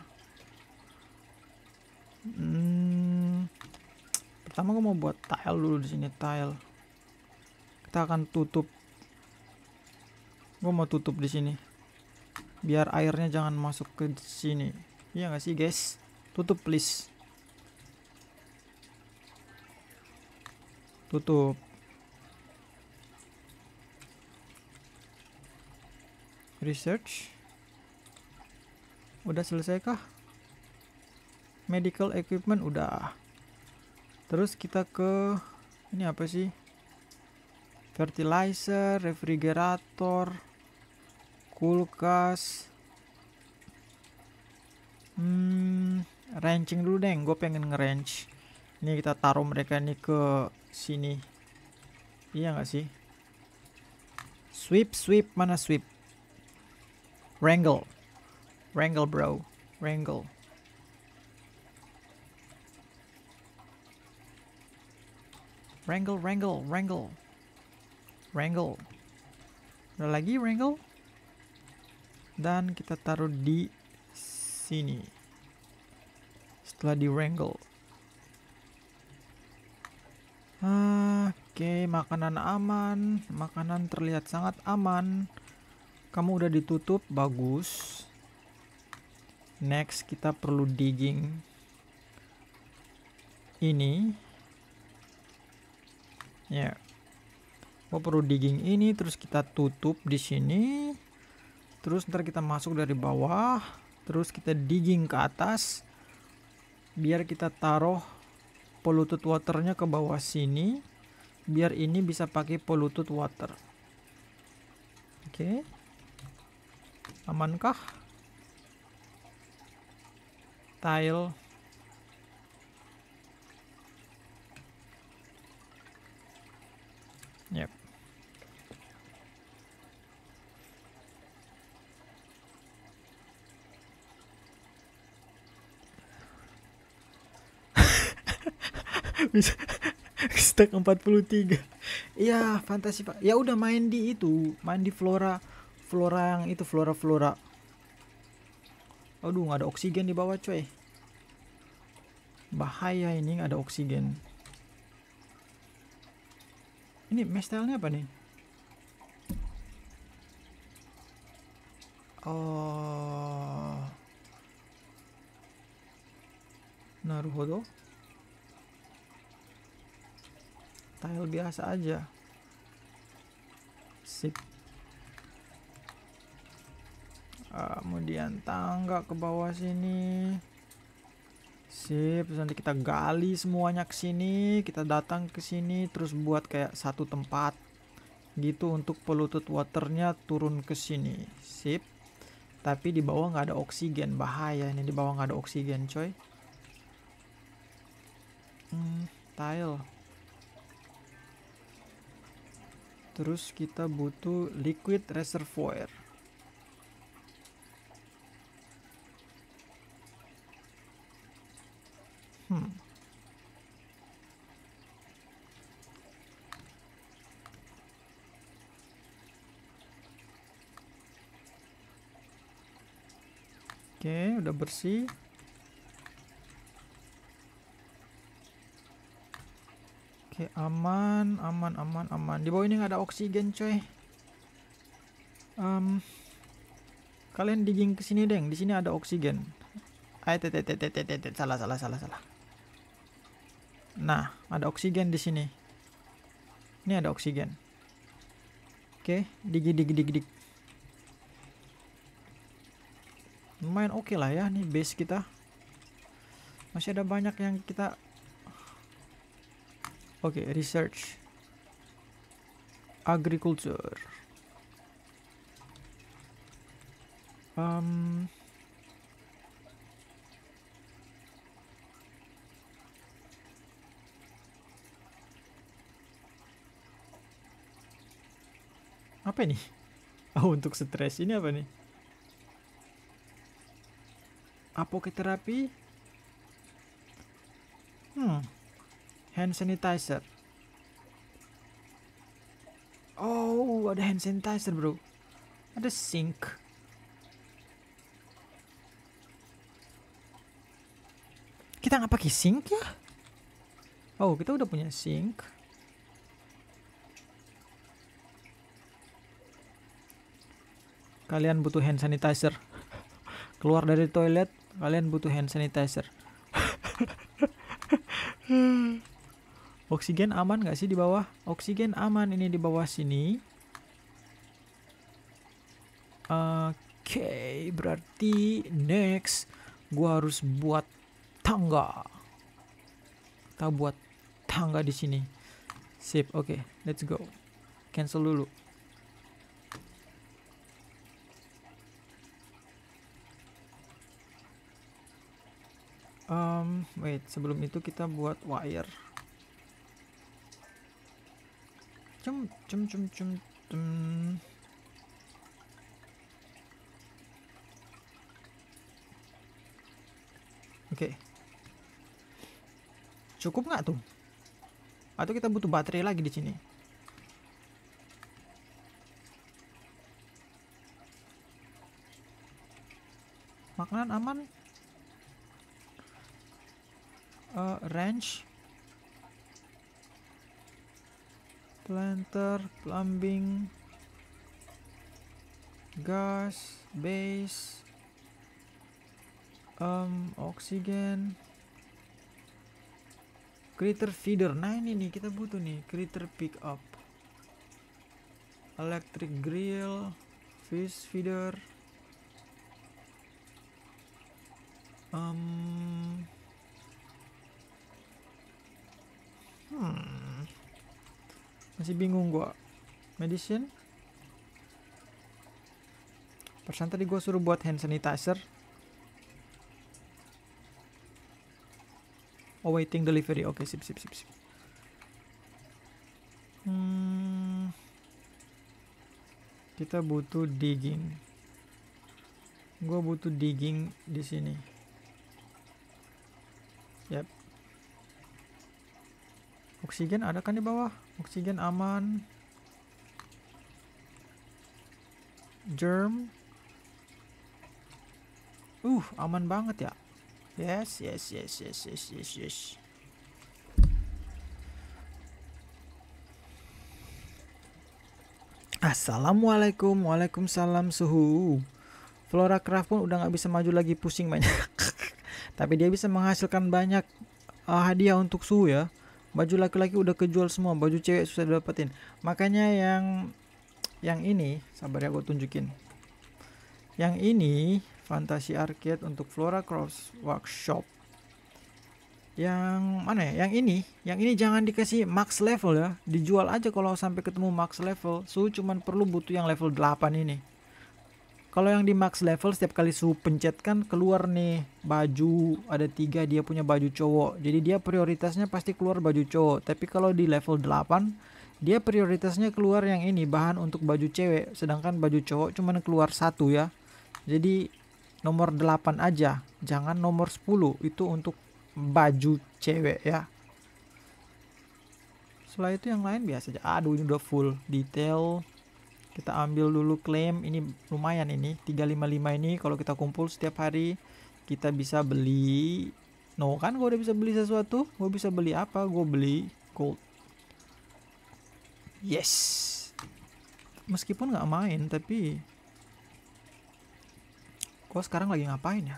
Hmm, pertama gue mau buat tile dulu di sini tile. Kita akan tutup. Gue mau tutup di sini biar airnya jangan masuk ke sini iya gak sih guys tutup please tutup research udah selesai kah medical equipment udah terus kita ke ini apa sih fertilizer refrigerator kulkas hmm ranching dulu deh gue pengen ngerange ini kita taruh mereka nih ke sini iya gak sih sweep sweep mana sweep wrangle wrangle bro wrangle wrangle wrangle wrangle wrangle ada lagi wrangle dan kita taruh di sini setelah di wrangle oke okay, makanan aman makanan terlihat sangat aman kamu udah ditutup bagus next kita perlu digging ini ya yeah. perlu digging ini terus kita tutup di sini terus ntar kita masuk dari bawah terus kita digging ke atas biar kita taruh polluted waternya ke bawah sini biar ini bisa pakai polluted water oke okay. amankah tile yep bisa <laughs> stack 43 iya fantasi pak ya udah main di itu main di flora flora yang itu flora flora aduh nggak ada oksigen di bawah coy bahaya ini nggak ada oksigen ini mesh tile apa nih oh Naruhodo. tile biasa aja sip ah, kemudian tangga ke bawah sini sip terus nanti kita gali semuanya ke sini kita datang ke sini terus buat kayak satu tempat gitu untuk pelutut waternya turun ke sini sip tapi di bawah nggak ada oksigen bahaya ini di bawah nggak ada oksigen coy hmm, tile terus kita butuh liquid reservoir hmm. Oke, okay, udah bersih. Oke, okay, aman, aman, aman, aman. Di bawah ini nggak ada oksigen, coy. Um, kalian digging ke sini, deng. Di sini ada oksigen. Ay, tete, tete, tete, tete. salah, salah, salah, salah. Nah, ada oksigen di sini. Ini ada oksigen. Oke, okay, digi, digi, digi, digi. Lumayan oke okay lah ya, nih base kita. Masih ada banyak yang kita okay research agriculture um apa ini <laughs> oh untuk stres ini apa nih apoketerapi hmm hand sanitizer oh ada hand sanitizer bro ada sink kita nggak pakai sink ya oh kita udah punya sink kalian butuh hand sanitizer <laughs> keluar dari toilet kalian butuh hand sanitizer <laughs> Oksigen aman gak sih di bawah? Oksigen aman ini di bawah sini. Oke, okay, berarti next gua harus buat tangga. Kita buat tangga di sini. Sip, oke, okay, let's go. Cancel dulu. Um, wait, sebelum itu kita buat wire. Cum cum cum cum cum. Oke. Okay. Cukup nggak tuh? Atau kita butuh baterai lagi di sini? Makanan aman. Uh, eh, range planter, plumbing, gas, base, um, oksigen, Critter feeder. Nah ini nih kita butuh nih Critter pick up, electric grill, fish feeder, um, hmm masih bingung gua medicine persen tadi gua suruh buat hand sanitizer awaiting oh, delivery oke okay, sip sip sip sip hmm, kita butuh digging gua butuh digging di sini yep oksigen ada kan di bawah oksigen aman germ uh aman banget ya yes yes yes yes yes yes yes Assalamualaikum Waalaikumsalam suhu Flora Craft pun udah nggak bisa maju lagi pusing banyak <laughs> tapi dia bisa menghasilkan banyak uh, hadiah untuk suhu ya baju laki-laki udah kejual semua baju cewek susah dapetin makanya yang yang ini sabar ya gue tunjukin yang ini Fantasi Arcade untuk Flora Cross Workshop yang mana ya yang ini yang ini jangan dikasih max level ya dijual aja kalau sampai ketemu max level su so, cuman perlu butuh yang level 8 ini kalau yang di max level setiap kali suhu pencet kan keluar nih baju ada tiga dia punya baju cowok. Jadi dia prioritasnya pasti keluar baju cowok. Tapi kalau di level 8 dia prioritasnya keluar yang ini bahan untuk baju cewek. Sedangkan baju cowok cuman keluar satu ya. Jadi nomor 8 aja. Jangan nomor 10 itu untuk baju cewek ya. Setelah itu yang lain biasa aja. Aduh ini udah full detail kita ambil dulu klaim ini lumayan ini 355 ini kalau kita kumpul setiap hari kita bisa beli no kan gue udah bisa beli sesuatu gue bisa beli apa gue beli gold yes meskipun nggak main tapi gue sekarang lagi ngapain ya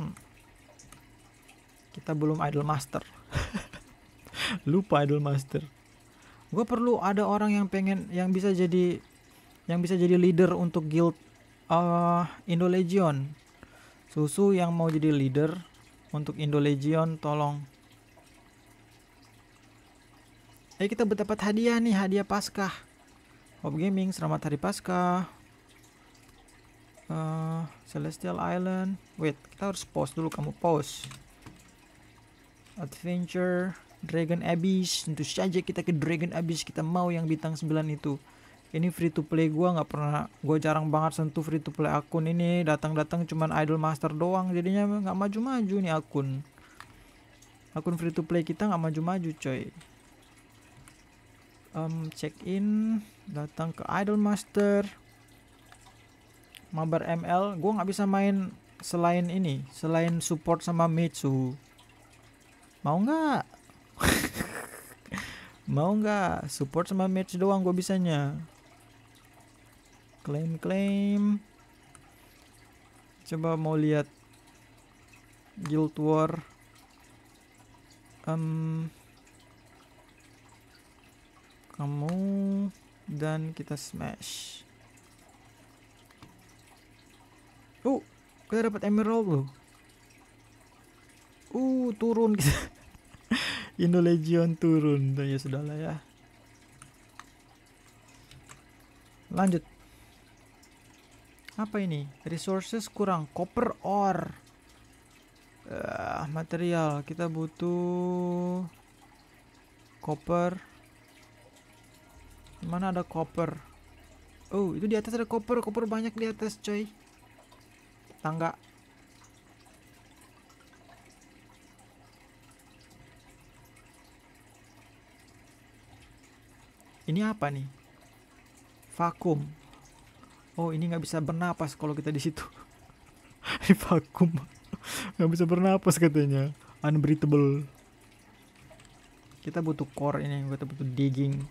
hmm. kita belum idol master <laughs> lupa idol master gue perlu ada orang yang pengen yang bisa jadi yang bisa jadi leader untuk guild uh, eh, Legion susu yang mau jadi leader untuk Indo Legion tolong Eh kita dapat hadiah nih, hadiah Paskah. Hop Gaming, selamat hari Paskah. Uh, Celestial Island. Wait, kita harus pause dulu kamu pause. Adventure Dragon Abyss tentu saja kita ke Dragon Abyss kita mau yang bintang 9 itu ini free to play gue nggak pernah gue jarang banget sentuh free to play akun ini datang-datang cuman idol master doang jadinya nggak maju-maju nih akun akun free to play kita nggak maju-maju coy um, check in datang ke idol master mabar ml gue nggak bisa main selain ini selain support sama mitsu mau nggak <laughs> mau nggak support sama match doang gue bisanya claim claim coba mau lihat guild war um, kamu dan kita smash oh kita dapat emerald loh uh turun kita <laughs> Indo Legion turun tuh ya sudahlah ya lanjut apa ini resources kurang copper ore uh, material kita butuh copper mana ada copper oh itu di atas ada copper copper banyak di atas coy tangga ini apa nih vakum oh ini nggak bisa bernapas kalau kita di situ ini <laughs> vakum nggak bisa bernapas katanya unbreathable kita butuh core ini kita butuh digging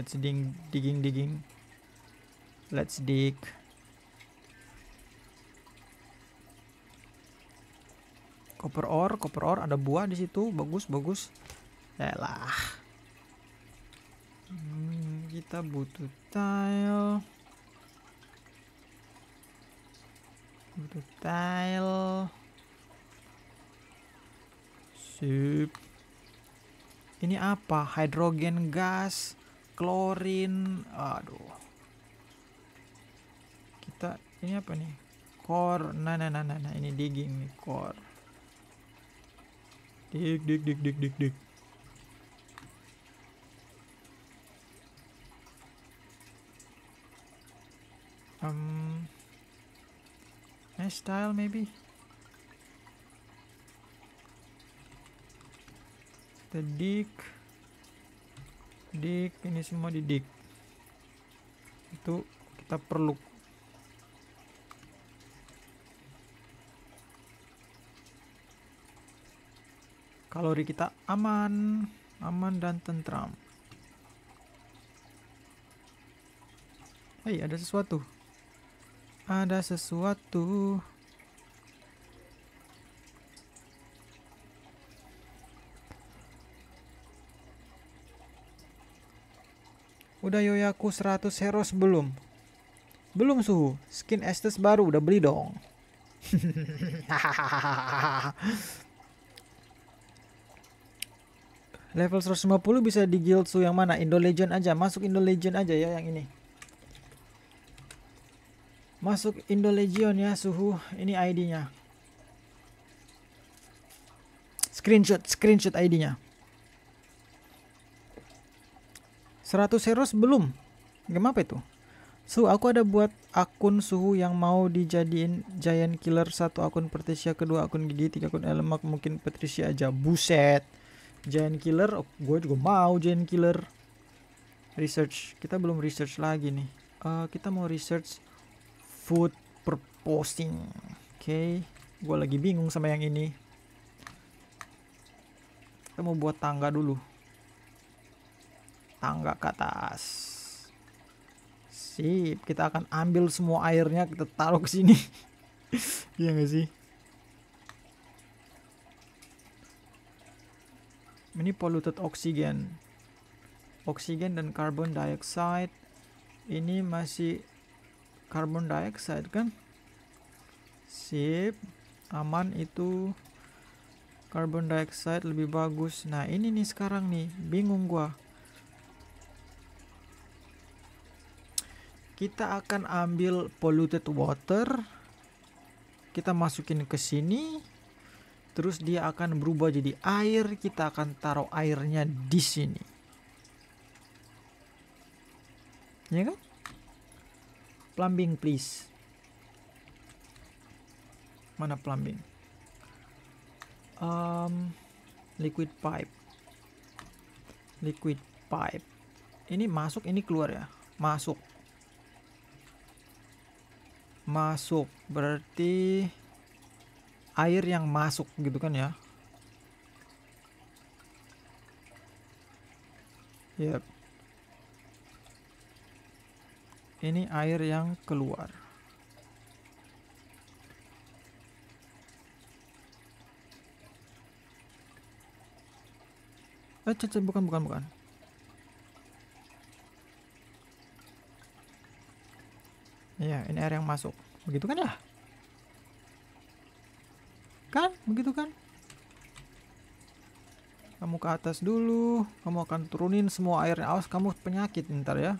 let's dig digging digging let's dig copper ore copper ore ada buah di situ bagus bagus lah hmm, kita butuh tile butuh tile sip ini apa hidrogen gas klorin aduh kita ini apa nih core nah nah nah nah, nah. ini digging nih core dig dig dig dig dig dig Um, mesh tile maybe? the dig. Dig, ini semua di dig. Itu kita perlu kalori kita aman aman dan tentram hei ada sesuatu ada sesuatu Udah Yoyaku 100 heroes belum? Belum suhu, skin Estes baru udah beli dong. <laughs> Level 150 bisa di guild su yang mana? Indo Legend aja, masuk Indo Legend aja ya yang ini. Masuk Indo Legion ya suhu. Ini ID-nya. Screenshot, screenshot ID-nya. 100 heroes belum. Game apa itu? so, aku ada buat akun suhu yang mau dijadiin giant killer satu akun Patricia, kedua akun Gigi, tiga akun Elemak, mungkin Patricia aja. Buset. Giant killer, oh, gue juga mau giant killer. Research, kita belum research lagi nih. Uh, kita mau research food purposing oke okay. gue lagi bingung sama yang ini kita mau buat tangga dulu tangga ke atas sip kita akan ambil semua airnya kita taruh ke sini <laughs> iya gak sih ini polluted oksigen oksigen dan karbon dioxide ini masih karbon dioxide kan sip aman itu karbon dioxide lebih bagus nah ini nih sekarang nih bingung gua kita akan ambil polluted water kita masukin ke sini terus dia akan berubah jadi air kita akan taruh airnya di sini ya kan Plumbing please. Mana plumbing? Um, liquid pipe. Liquid pipe. Ini masuk, ini keluar ya. Masuk. Masuk. Berarti air yang masuk gitu kan ya. Yep. ini air yang keluar eh cek, bukan bukan bukan iya ini air yang masuk begitu kan ya kan begitu kan kamu ke atas dulu kamu akan turunin semua airnya awas kamu penyakit ntar ya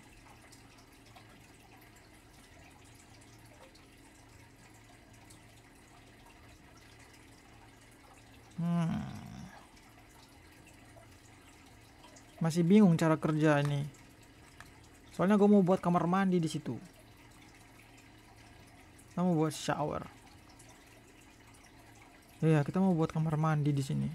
Hmm. Masih bingung cara kerja ini. Soalnya gue mau buat kamar mandi di situ. Kita mau buat shower. Iya, kita mau buat kamar mandi di sini.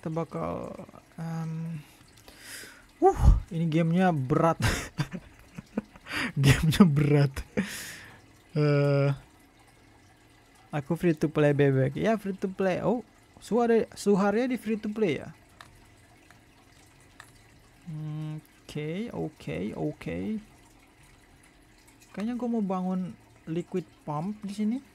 kita bakal um, uh ini gamenya berat <laughs> gamenya berat uh, aku free to play bebek ya free to play oh suara suharnya di free to play ya Oke, oke, oke. Kayaknya gua mau bangun liquid pump di sini.